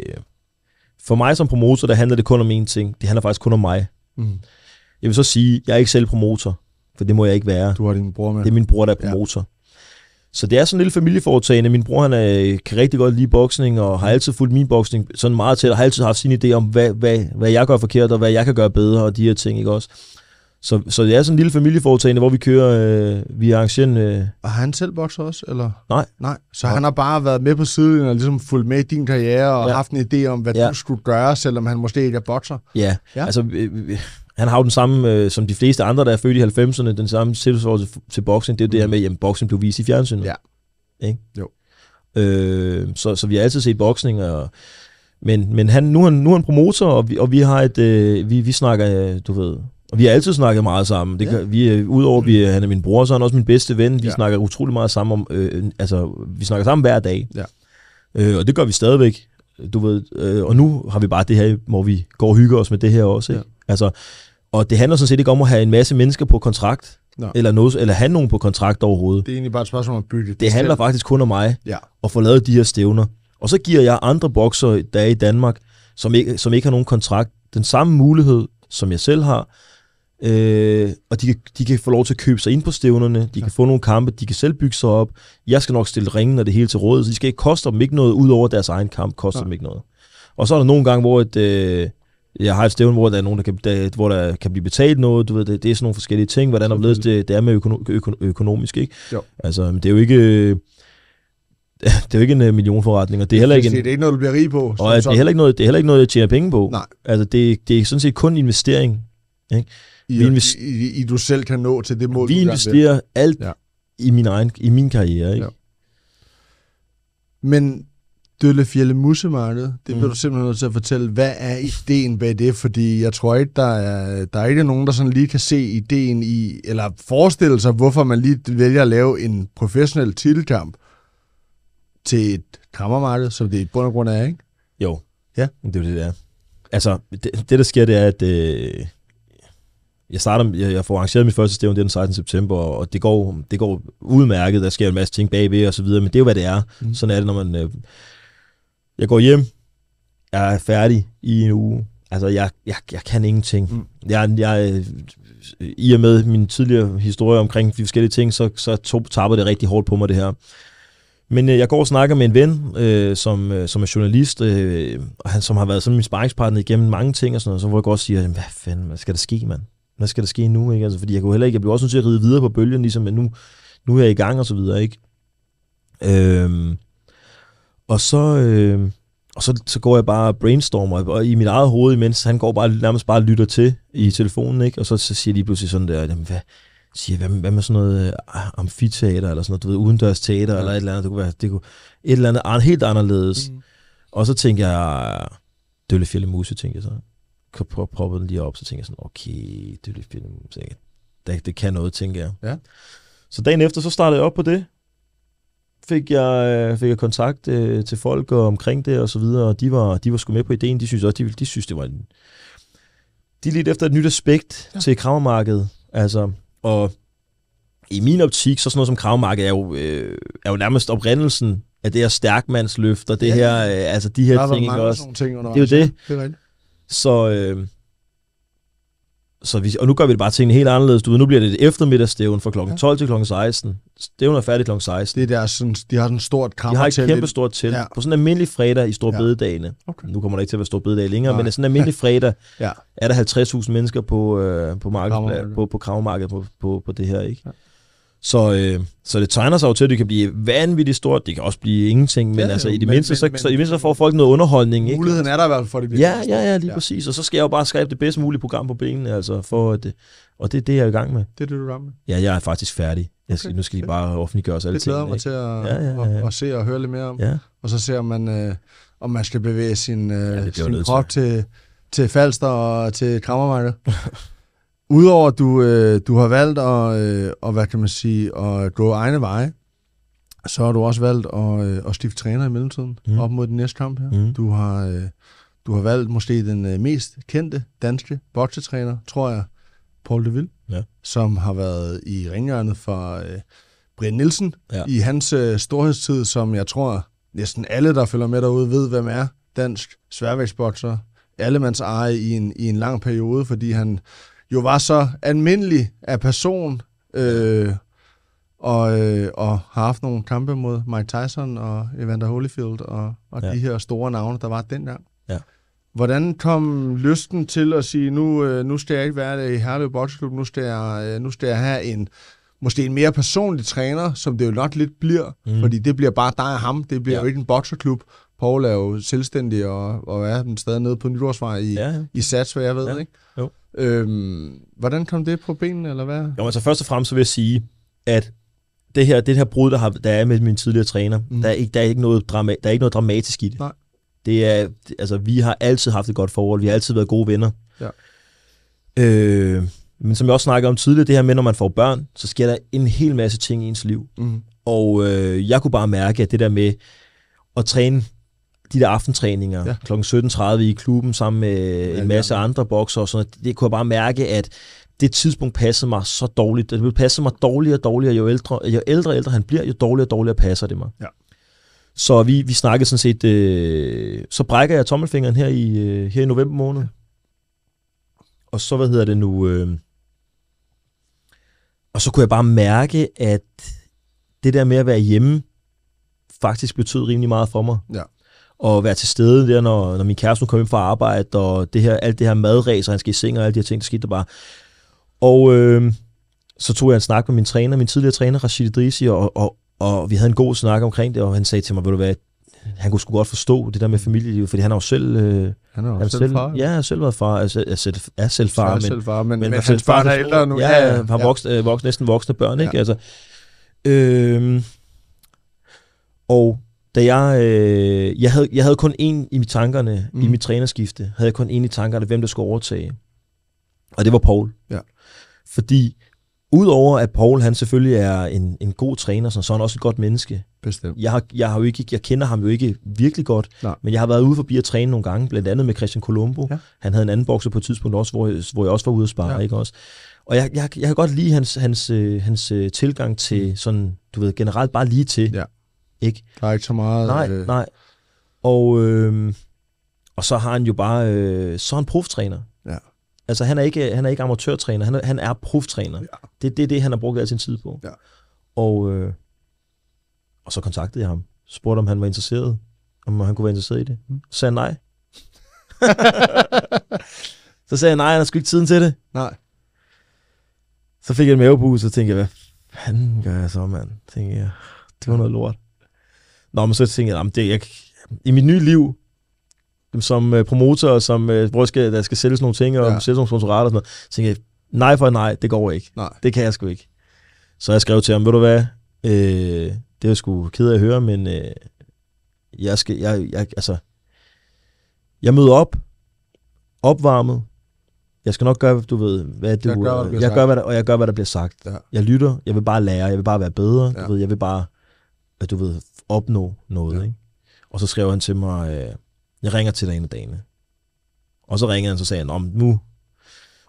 for mig som promotor, der handler det kun om én ting. Det handler faktisk kun om mig. Mm. Jeg vil så sige, jeg er ikke selv promotor, for det må jeg ikke være. Du har din bror med. Det er min bror, der er promotor. Så det er sådan en lille familieforetagende. Min bror han er, øh, kan rigtig godt lide boksning, og har altid fulgt min boksning sådan meget tæt, og har altid haft sin idé om, hvad, hvad, hvad jeg gør forkert, og hvad jeg kan gøre bedre, og de her ting, ikke også? Så, så det er sådan en lille familieforetagende, hvor vi kører, øh, vi arrangeren. Øh... Og har han selv bokset også, eller? Nej. Nej, så ja. han har bare været med på siden og ligesom fulgt med i din karriere og ja. haft en idé om, hvad ja. du skulle gøre, selvom han måske ikke er bokser? Ja, ja. altså... Øh, øh han har jo den samme, øh, som de fleste andre, der er født i 90'erne, den samme tilfælde til, til boxing, det er mm. det her mm. med, at boxing blev vist i fjernsynet. Ja. Ikke? Jo. Øh, så, så vi har altid set boksning, og, men, men han, nu, er han, nu er han promotor, og vi, og vi har et, øh, vi, vi snakker, du ved, og vi har altid snakket meget sammen. Det kan, ja. vi, øh, udover at vi, mm. han er min bror, så er han også min bedste ven. Vi ja. snakker utrolig meget sammen om, øh, altså, vi snakker sammen hver dag. Ja. Øh, og det gør vi stadigvæk, du ved. Øh, og nu har vi bare det her, hvor vi går og hygger os med det her også. Ikke? Ja. Altså, og det handler sådan set ikke om at have en masse mennesker på kontrakt, Nå. eller, noget, eller have nogen på kontrakt overhovedet. Det er egentlig bare et spørgsmål om at bygge det. Det handler faktisk kun om mig, ja. at få lavet de her stævner. Og så giver jeg andre bokser, der er i Danmark, som ikke, som ikke har nogen kontrakt, den samme mulighed, som jeg selv har. Øh, og de, de kan få lov til at købe sig ind på stævnerne, de ja. kan få nogle kampe, de kan selv bygge sig op. Jeg skal nok stille ringen og det hele til råd, så de skal ikke koste dem ikke noget, ud over deres egen kamp, koster ja. dem ikke noget. Og så er der nogle gange, hvor et, øh, jeg har et sted, hvor der er nogen, der kan, der, hvor der kan blive betalt noget, du ved, det, det er sådan nogle forskellige ting, hvordan det, det, det er med økono, øko, økonomisk, ikke? Jo. Altså, det er jo ikke [laughs] det er jo ikke en øh, millionforretning, og det er heller ikke en, Det er ikke noget, du bliver rig på. Og det er, heller ikke noget, det er heller ikke noget, jeg tjener penge på. Nej. Altså, det, det er sådan set kun investering. Ikke? I, vi invest... i, i, i, du selv kan nå til det mål, Vi du investerer alt ja. i, min egen, i min karriere. Ikke? Ja. Men Døllefjelle Musemarked. Det bliver mm. du simpelthen nødt til at fortælle. Hvad er ideen bag det? Fordi jeg tror ikke, der er, der er ikke nogen, der sådan lige kan se ideen i, eller forestille sig, hvorfor man lige vælger at lave en professionel titelkamp til et krammermarked, som det i bund og grund er, ikke? Jo. Ja. Det er det, der. Altså, det, det der sker, det er, at øh, jeg, starter, jeg, jeg får arrangeret mit første stævn, det er den 16. september, og, og det, går, det går udmærket, der sker en masse ting bagved og så videre, men det er jo, hvad det er. Mm. Sådan er det, når man... Øh, jeg går hjem. Jeg er færdig i en uge. Altså, jeg, jeg, jeg kan ingenting. Mm. Jeg, jeg, I og med min tidligere historie omkring de forskellige ting, så, så tapper det rigtig hårdt på mig, det her. Men øh, jeg går og snakker med en ven, øh, som, øh, som er journalist, øh, og han som har været sådan min sparringspartner igennem mange ting og sådan noget, så hvor jeg godt siger, hvad fanden, hvad skal der ske, mand? Hvad skal der ske nu, ikke? Altså, fordi jeg kunne heller ikke, jeg blev også nødt til at ride videre på bølgen, ligesom, men nu, nu er jeg i gang og så videre, ikke? Øh, og så, øh, og så, så går jeg bare og brainstormer, og i mit eget hoved, mens han går bare, nærmest bare lytter til i telefonen, ikke? og så, så siger de pludselig sådan der, jamen, hvad, siger, hvad, hvad med sådan noget øh, amfiteater, eller sådan noget, du ved, udendørs teater, ja. eller et eller andet, det kunne være, det kunne, et eller andet helt anderledes. Mm. Og så tænker jeg, Døllefjælde Muse, tænker jeg så. Proppede den lige op, så tænker jeg sådan, okay, Døllefjælde Muse, det, det kan noget, tænker jeg. Ja. Så dagen efter, så startede jeg op på det, fik jeg, øh, fik jeg kontakt øh, til folk og omkring det og så videre, og de var, de var sgu med på ideen. De synes også, de, de synes, det var en... De lidt efter et nyt aspekt ja. til kravmarkedet. Altså, og i min optik, så sådan noget som kravmarkedet er jo, øh, er jo nærmest oprindelsen af det her stærkmandsløft og det ja. her, øh, altså de her ting, også? Ting det er jo det. det er så, øh, så vi, og nu gør vi det bare tingene helt anderledes. Du ved, nu bliver det et eftermiddagsstævn fra kl. 12 til kl. 16. Stævnet er færdig kl. 16. Det er der, sådan, de har sådan et stort kammer De har et kæmpe stort telt. Ja. På sådan en almindelig fredag i store Ja. Okay. Nu kommer der ikke til at være bededage længere, Nej. men sådan en almindelig [laughs] fredag ja. er der 50.000 mennesker på, øh, på, marked, på, på kravmarkedet på, på, på det her. Ikke? Ja. Så, øh, så det tegner sig jo til, at det kan blive vanvittigt stort. Det kan også blive ingenting, men ja, altså, jo, i, det men, mindste, så, men, så, i mindste får folk noget underholdning. Ikke? Muligheden er der i hvert fald for, at det bliver Ja, ja, ja, lige ja. præcis. Og så skal jeg jo bare skabe det bedst mulige program på benene, altså, for at, øh, og det er det, jeg er i gang med. Det er det, du er med? Ja, jeg er faktisk færdig. Jeg skal, okay. Nu skal I bare offentliggøre os alle tingene. Det glæder mig ikke? til at, ja, ja, ja. At, at, se og høre lidt mere om. Ja. Og så ser man, øh, om man skal bevæge sin, øh, ja, sin krop til, til, til Falster og til Krammermarked. [laughs] Udover at du, øh, du har valgt at, øh, og, hvad kan man sige, at gå egne veje, så har du også valgt at, øh, at stifte træner i mellemtiden, mm. op mod den næste kamp her. Mm. Du, har, øh, du har valgt måske den øh, mest kendte danske boksetræner, tror jeg, Paul de Ville, ja. som har været i ringhjørnet for øh, Brian Nielsen ja. i hans øh, storhedstid, som jeg tror næsten alle, der følger med derude, ved, hvem er dansk sværvægtsbokser. Allemands eje i en, i en lang periode, fordi han jo var så almindelig af person, øh, og, øh, og har haft nogle kampe mod Mike Tyson og Evander Holyfield og, og ja. de her store navne, der var dengang. Ja. Hvordan kom lysten til at sige, nu, øh, nu skal jeg ikke være i Herlev Boksklub, nu skal jeg, øh, nu skal jeg have en, måske en mere personlig træner, som det jo nok lidt bliver, mm. fordi det bliver bare dig og ham, det bliver ja. jo ikke en bokserklub. Paul er jo selvstændig og, og er stadig nede på Nytårsvej i, ja, ja. i Sats, hvad jeg ved, ja. ikke? Øhm, hvordan kom det på benene, eller hvad? Jo, altså først og fremmest så vil jeg sige, at det her, det her brud, der, har, der er med min tidligere træner, mm. der, er ikke, der, er ikke noget drama, der er ikke noget dramatisk i det. Nej. Det er, altså, vi har altid haft et godt forhold, vi har altid været gode venner. Ja. Øh, men som jeg også snakkede om tidligere, det her med, når man får børn, så sker der en hel masse ting i ens liv. Mm. Og øh, jeg kunne bare mærke, at det der med at træne de der aftentræninger ja. kl. 17.30 i klubben sammen med ja, en masse ja. andre bokser og sådan noget, det kunne jeg bare mærke, at det tidspunkt passede mig så dårligt. Det passede mig dårligere og dårligere, jo ældre, jo ældre, ældre han bliver, jo dårligere og dårligere passer det mig. Ja. Så vi, vi snakkede sådan set, øh, så brækker jeg tommelfingeren her i, øh, her i november måned. Ja. Og så, hvad hedder det nu, øh, og så kunne jeg bare mærke, at det der med at være hjemme, faktisk betød rimelig meget for mig. Ja og være til stede der, når, når min kæreste nu kom hjem fra arbejde, og det her, alt det her madræs, og han skal i seng, og alle de her ting, der skete der bare. Og øh, så tog jeg en snak med min træner, min tidligere træner, Rashid Idrisi, og, og, og vi havde en god snak omkring det, og han sagde til mig, vil du være han kunne sgu godt forstå det der med familielivet, fordi han har jo selv... Øh, han har jo han selv, selv far. Ja, han har selv været far. Altså, er, selv, er selv far, men, selv far, men, men, men hans far, er ældre nu. Ja, ja, ja. har ja. øh, næsten voksne børn, ikke? Altså, øh, og da jeg, øh, jeg, havde, jeg havde kun én i mit tankerne, mm. i mit trænerskifte, havde jeg kun én i tankerne, hvem der skulle overtage. Og det var Paul. Ja. Fordi udover at Paul han selvfølgelig er en, en god træner, så er han også et godt menneske. Bestemt. Jeg, har, jeg, har jo ikke, jeg kender ham jo ikke virkelig godt, Nej. men jeg har været ude forbi at træne nogle gange, blandt andet med Christian Colombo. Ja. Han havde en anden bokser på et tidspunkt også, hvor, jeg, hvor jeg også var ude at spare, ja. ikke også? Og jeg, jeg, jeg kan godt lide hans, hans, øh, hans, hans øh, tilgang til mm. sådan, du ved, generelt bare lige til. Ja. Ikke? Der er ikke så meget... Nej, øh... nej. Og, øh, og så har han jo bare... Øh, så er han proftræner. Ja. Altså, han er ikke, øh, han er ikke amatørtræner, han er, han er proftræner. Ja. Det er det, det, han har brugt al sin tid på. Ja. Og, øh, og så kontaktede jeg ham, spurgte, om han var interesseret, om han kunne være interesseret i det. Mm. Så sagde han nej. [laughs] så sagde jeg nej, han har sgu ikke tiden til det. Nej. Så fik jeg en mavebus, og tænkte jeg, hvad fanden gør jeg så, mand? Tænkte jeg, det var noget lort. Nå, men så tænkte jeg, det, jeg i mit nye liv, som øh, promotor, som, øh, hvor jeg skal, der skal sælges nogle ting, og ja. sælges nogle sponsorater og sådan noget, så tænkte jeg, nej for nej, det går ikke. Nej. Det kan jeg sgu ikke. Så jeg skrev til ham, ved du hvad, øh, det er jeg sgu ked af at høre, men øh, jeg skal, jeg, jeg, altså, jeg møder op, opvarmet, jeg skal nok gøre, du ved, hvad det jeg gør, hvad der øh, jeg gør, hvad der, og jeg gør, hvad der bliver sagt. Ja. Jeg lytter, jeg vil bare lære, jeg vil bare være bedre, ja. du ved, jeg vil bare, du ved, opnå noget. Ja. Ikke? Og så skrev han til mig, øh, jeg ringer til dig en af dagene. Og så ringede han, så sagde han, nu.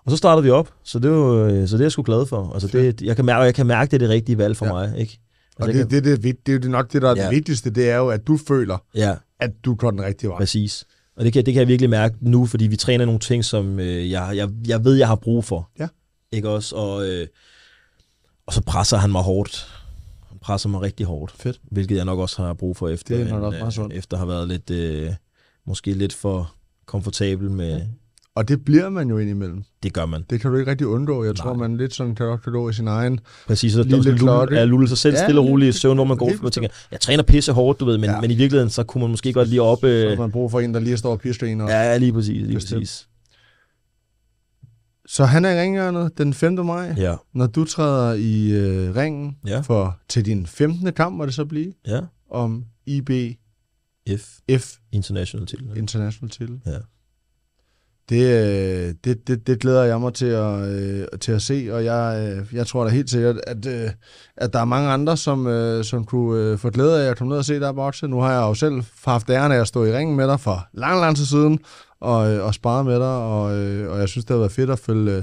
Og så startede vi op, så det, var, øh, så det er jeg sgu glad for. Altså, det, jeg, kan mærke, jeg kan mærke, det er det rigtige valg for ja. mig. Ikke? Altså, og det, kan... det, det, det, er jo nok det, der er ja. det vigtigste, det er jo, at du føler, ja. at du går den rigtige vej. Præcis. Og det kan, det kan jeg virkelig mærke nu, fordi vi træner nogle ting, som øh, jeg, jeg, jeg ved, jeg har brug for. Ja. Ikke også? Og, øh, og så presser han mig hårdt presser mig rigtig hårdt. Fedt. Hvilket jeg nok også har brug for efter. Det er nok en, også øh, Efter har været lidt, øh, måske lidt for komfortabel med... Ja. Og det bliver man jo indimellem. Det gør man. Det kan du ikke rigtig undgå. Jeg Nej. tror, man lidt sådan kan også gå i sin egen Præcis, så lille klokke. Lulle, ja, lulle sig selv ja, stille og roligt i søvn, hvor man går og tænker, jeg træner pisse hårdt, du ved, men, ja. men i virkeligheden, så kunne man måske godt lige op... Øh... Så man brug for en, der lige står og pisker en. Og... Ja, lige præcis. Lige præcis. Så han er i ringhjørnet den 5. maj, ja. når du træder i øh, ringen ja. for til din 15. kamp, må det så blive, ja. om IBF F. International Title. International title. Ja det, øh, det, det, det glæder jeg mig til at, øh, til at se, og jeg, øh, jeg tror da helt sikkert, at, øh, at der er mange andre, som, øh, som kunne øh, få glæde af at komme ned og se dig bokse. Nu har jeg jo selv haft æren af at stå i ringen med dig for lang, lang tid siden, og, øh, og spare med dig, og, øh, og jeg synes, det har været fedt at følge, øh,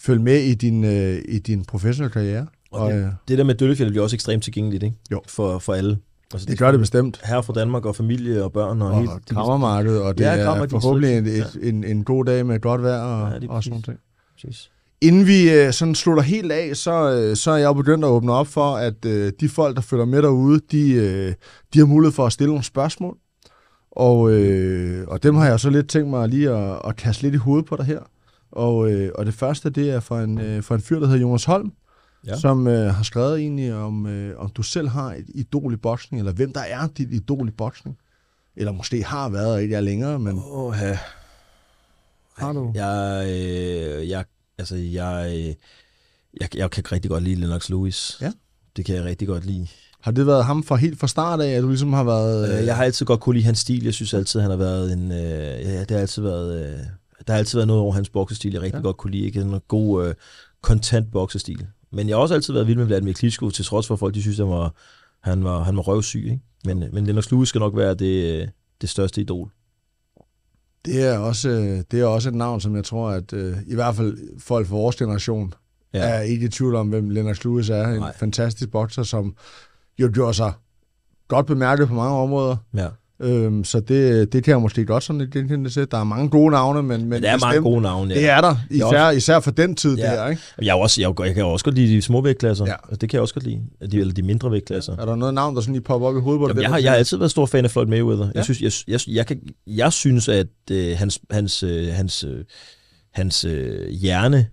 følge med i din, øh, i din professionelle karriere. Og, og det, øh, det der med Døllefjeld bliver også ekstremt tilgængeligt, ikke? Jo. For, for alle. Altså, det gør det bestemt. Her fra Danmark og familie og børn og, og Og kammermarkedet, og det ja, er forhåbentlig en, ja. en, en god dag med godt vejr og, ja, og sådan noget. ting. Præcis. Inden vi øh, sådan slutter helt af, så, øh, så er jeg jo begyndt at åbne op for, at øh, de folk, der følger med derude, de, de har mulighed for at stille nogle spørgsmål. Og, øh, og dem har jeg så lidt tænkt mig lige at, at kaste lidt i hovedet på dig her. Og, øh, og det første, det er fra en, øh, fra en fyr, der hedder Jonas Holm, ja. som øh, har skrevet egentlig om, øh, om du selv har et idol i boksning, eller hvem der er dit idol i boksning. Eller måske har været ikke jeg længere, men... Åh, ja. Har du? Jeg, øh, jeg, altså, jeg, jeg, jeg kan rigtig godt lide Lennox Lewis. Ja. Det kan jeg rigtig godt lide. Har det været ham fra helt fra start af, at du ligesom har været... Øh... øh- jeg har altid godt kunne lide hans stil. Jeg synes altid, han har været en... Øh, ja, det har altid været... Øh, der har altid været noget over hans boksestil, jeg rigtig ja. godt kunne lide. Ikke? En god, øh, content boksestil. Men jeg har også altid været vild med Vladimir Klitschko, til trods for folk, de synes, han var, han var, han var røvsyg. Ikke? Men, men Lennox Lewis skal nok være det, øh, det største idol. Det er, også, øh, det er også et navn, som jeg tror, at øh, i hvert fald folk fra vores generation ja. er ikke i tvivl om, hvem Lennox Lewis er. En Nej. fantastisk bokser, som jo gjorde sig godt bemærket på mange områder. Ja Øhm, så det, det kan jeg måske godt sådan lidt genkende til. Der er mange gode navne, men... men, der er bestemt, mange gode navne, ja. Det er der, især, især for den tid, ja. det er, ikke? Jeg, er også, jeg, jeg kan også godt lide de små vægtklasser. Ja. Altså, det kan jeg også godt lide. De, eller de mindre vægtklasser. Ja. Er der noget navn, der sådan lige popper op i hovedet på det, jeg, har, jeg har altid været stor fan af Floyd Mayweather. Ja. Jeg, synes, jeg, jeg, jeg, kan, jeg synes, at øh, hans, hans, øh, hans, øh, hans øh, hjerne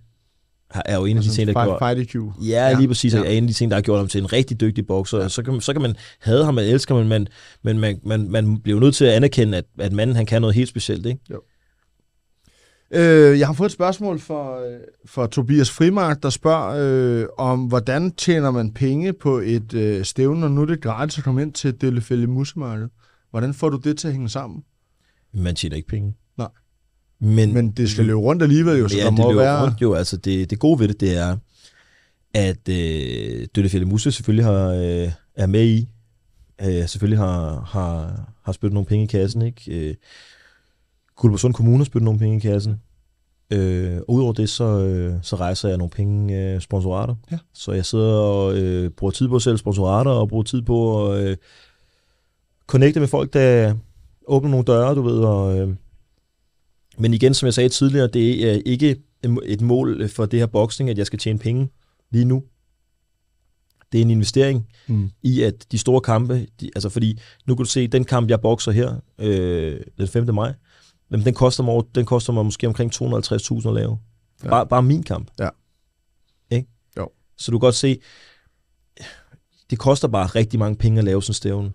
er jo en af de altså ting, der gjorde... Fight Ja, ja, lige præcis. Ja. Er en af de ting, der har gjort ham til en rigtig dygtig bokser. Ja. Så, kan, så kan man have ham, man elsker ham, men, men man, man, man bliver nødt til at anerkende, at, at manden han kan noget helt specielt. Ikke? Jo. Øh, jeg har fået et spørgsmål for, øh, for Tobias Frimark, der spørger øh, om, hvordan tjener man penge på et øh, stævne, når nu er det gratis at komme ind til Delefælde Musemarked? Hvordan får du det til at hænge sammen? Man tjener ikke penge. Men, men det skal løbe rundt alligevel jo, så ja, der må det være... rundt jo. Altså det, det gode ved det, det er, at øh, Fjellet Musse selvfølgelig har, øh, er med i. Øh, selvfølgelig har, har, har spyttet nogle penge i kassen, ikke? Øh, Kulbersund Kommune har spyttet nogle penge i kassen. Øh, og udover det, så, øh, så rejser jeg nogle penge øh, sponsorater. Ja. Så jeg sidder og øh, bruger tid på at sælge sponsorater, og bruger tid på at øh, connecte med folk, der åbner nogle døre, du ved, og... Øh, men igen, som jeg sagde tidligere, det er øh, ikke et mål øh, for det her boksning, at jeg skal tjene penge lige nu. Det er en investering mm. i, at de store kampe, de, altså fordi nu kan du se, den kamp, jeg bokser her øh, den 5. maj, jamen, den, koster mig, den koster mig måske omkring 250.000 at lave. Ja. Bare, bare min kamp. Ja. Ikke? Jo. Så du kan godt se, det koster bare rigtig mange penge at lave sådan stævne.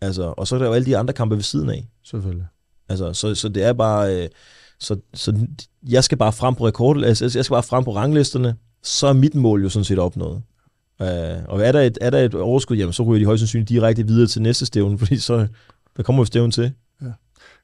Altså, og så er der jo alle de andre kampe ved siden af. Selvfølgelig. Altså, så, så det er bare... Øh, så, så jeg skal bare frem på rekord, altså, jeg skal bare frem på ranglisterne, så er mit mål jo sådan set opnået. Øh, og er der, et, er der et overskud, jamen, så ryger de højst sandsynligt direkte videre til næste stævne, [laughs] fordi så der kommer jo stævnen til. Ja.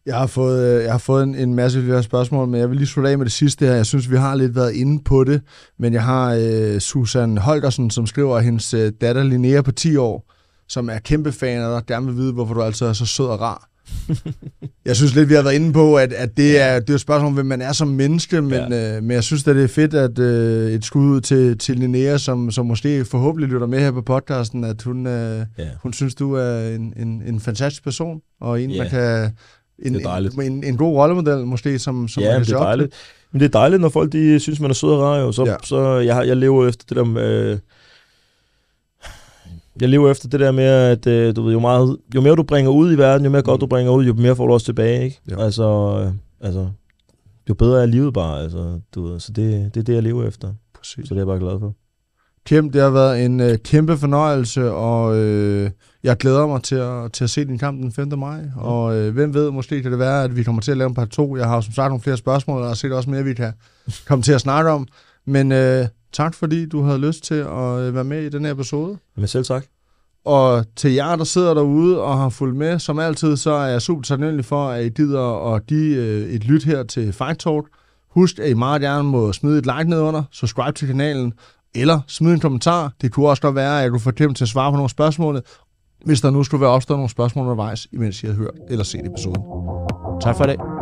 Jeg har fået, øh, jeg har fået en, en masse flere spørgsmål, men jeg vil lige slutte af med det sidste her. Jeg synes, vi har lidt været inde på det, men jeg har øh, Susan Holgersen, som skriver, at hendes øh, datter Linnea på 10 år, som er kæmpe fan af dig, gerne vil vide, hvorfor du altså er så sød og rar. [laughs] jeg synes lidt, vi har været inde på, at, at det, er, det er et spørgsmål om, hvem man er som menneske, men, ja. øh, men jeg synes at det er fedt, at øh, et skud ud til, til Linnea, som, som måske forhåbentlig lytter med her på podcasten, at hun, øh, ja. hun synes, du er en, en, en fantastisk person, og en, ja. man kan... En, det er dejligt. en, en, en god rollemodel måske, som, som ja, man kan det er dejligt. Men det er dejligt, når folk de synes, man er sød og rar, jo. Så, ja. så jeg, jeg lever efter det der... Øh, jeg lever efter det der med, at øh, du ved, jo, meget, jo mere du bringer ud i verden, jo mere godt mm. du bringer ud, jo mere får du også tilbage, ikke? Ja. Altså, øh, altså, jo bedre er livet bare, altså, du ved, så det, det er det, jeg lever efter. Præcis. Så det er jeg bare glad for. Kim, det har været en øh, kæmpe fornøjelse, og øh, jeg glæder mig til at, til at se din kamp den 5. maj. Mm. Og øh, hvem ved, måske kan det være, at vi kommer til at lave en par to. Jeg har som sagt nogle flere spørgsmål, og har set også mere, vi kan komme til at snakke om. Men øh, Tak fordi du havde lyst til at øh, være med i den her episode. Men selv tak. Og til jer, der sidder derude og har fulgt med, som altid, så er jeg super taknemmelig for, at I gider at give øh, et lyt her til Fight Talk. Husk, at I meget gerne må smide et like nedunder, subscribe til kanalen, eller smide en kommentar. Det kunne også godt være, at du får dem til at svare på nogle spørgsmål, hvis der nu skulle være opstået nogle spørgsmål undervejs, imens I har hørt eller set episoden. Tak for i dag.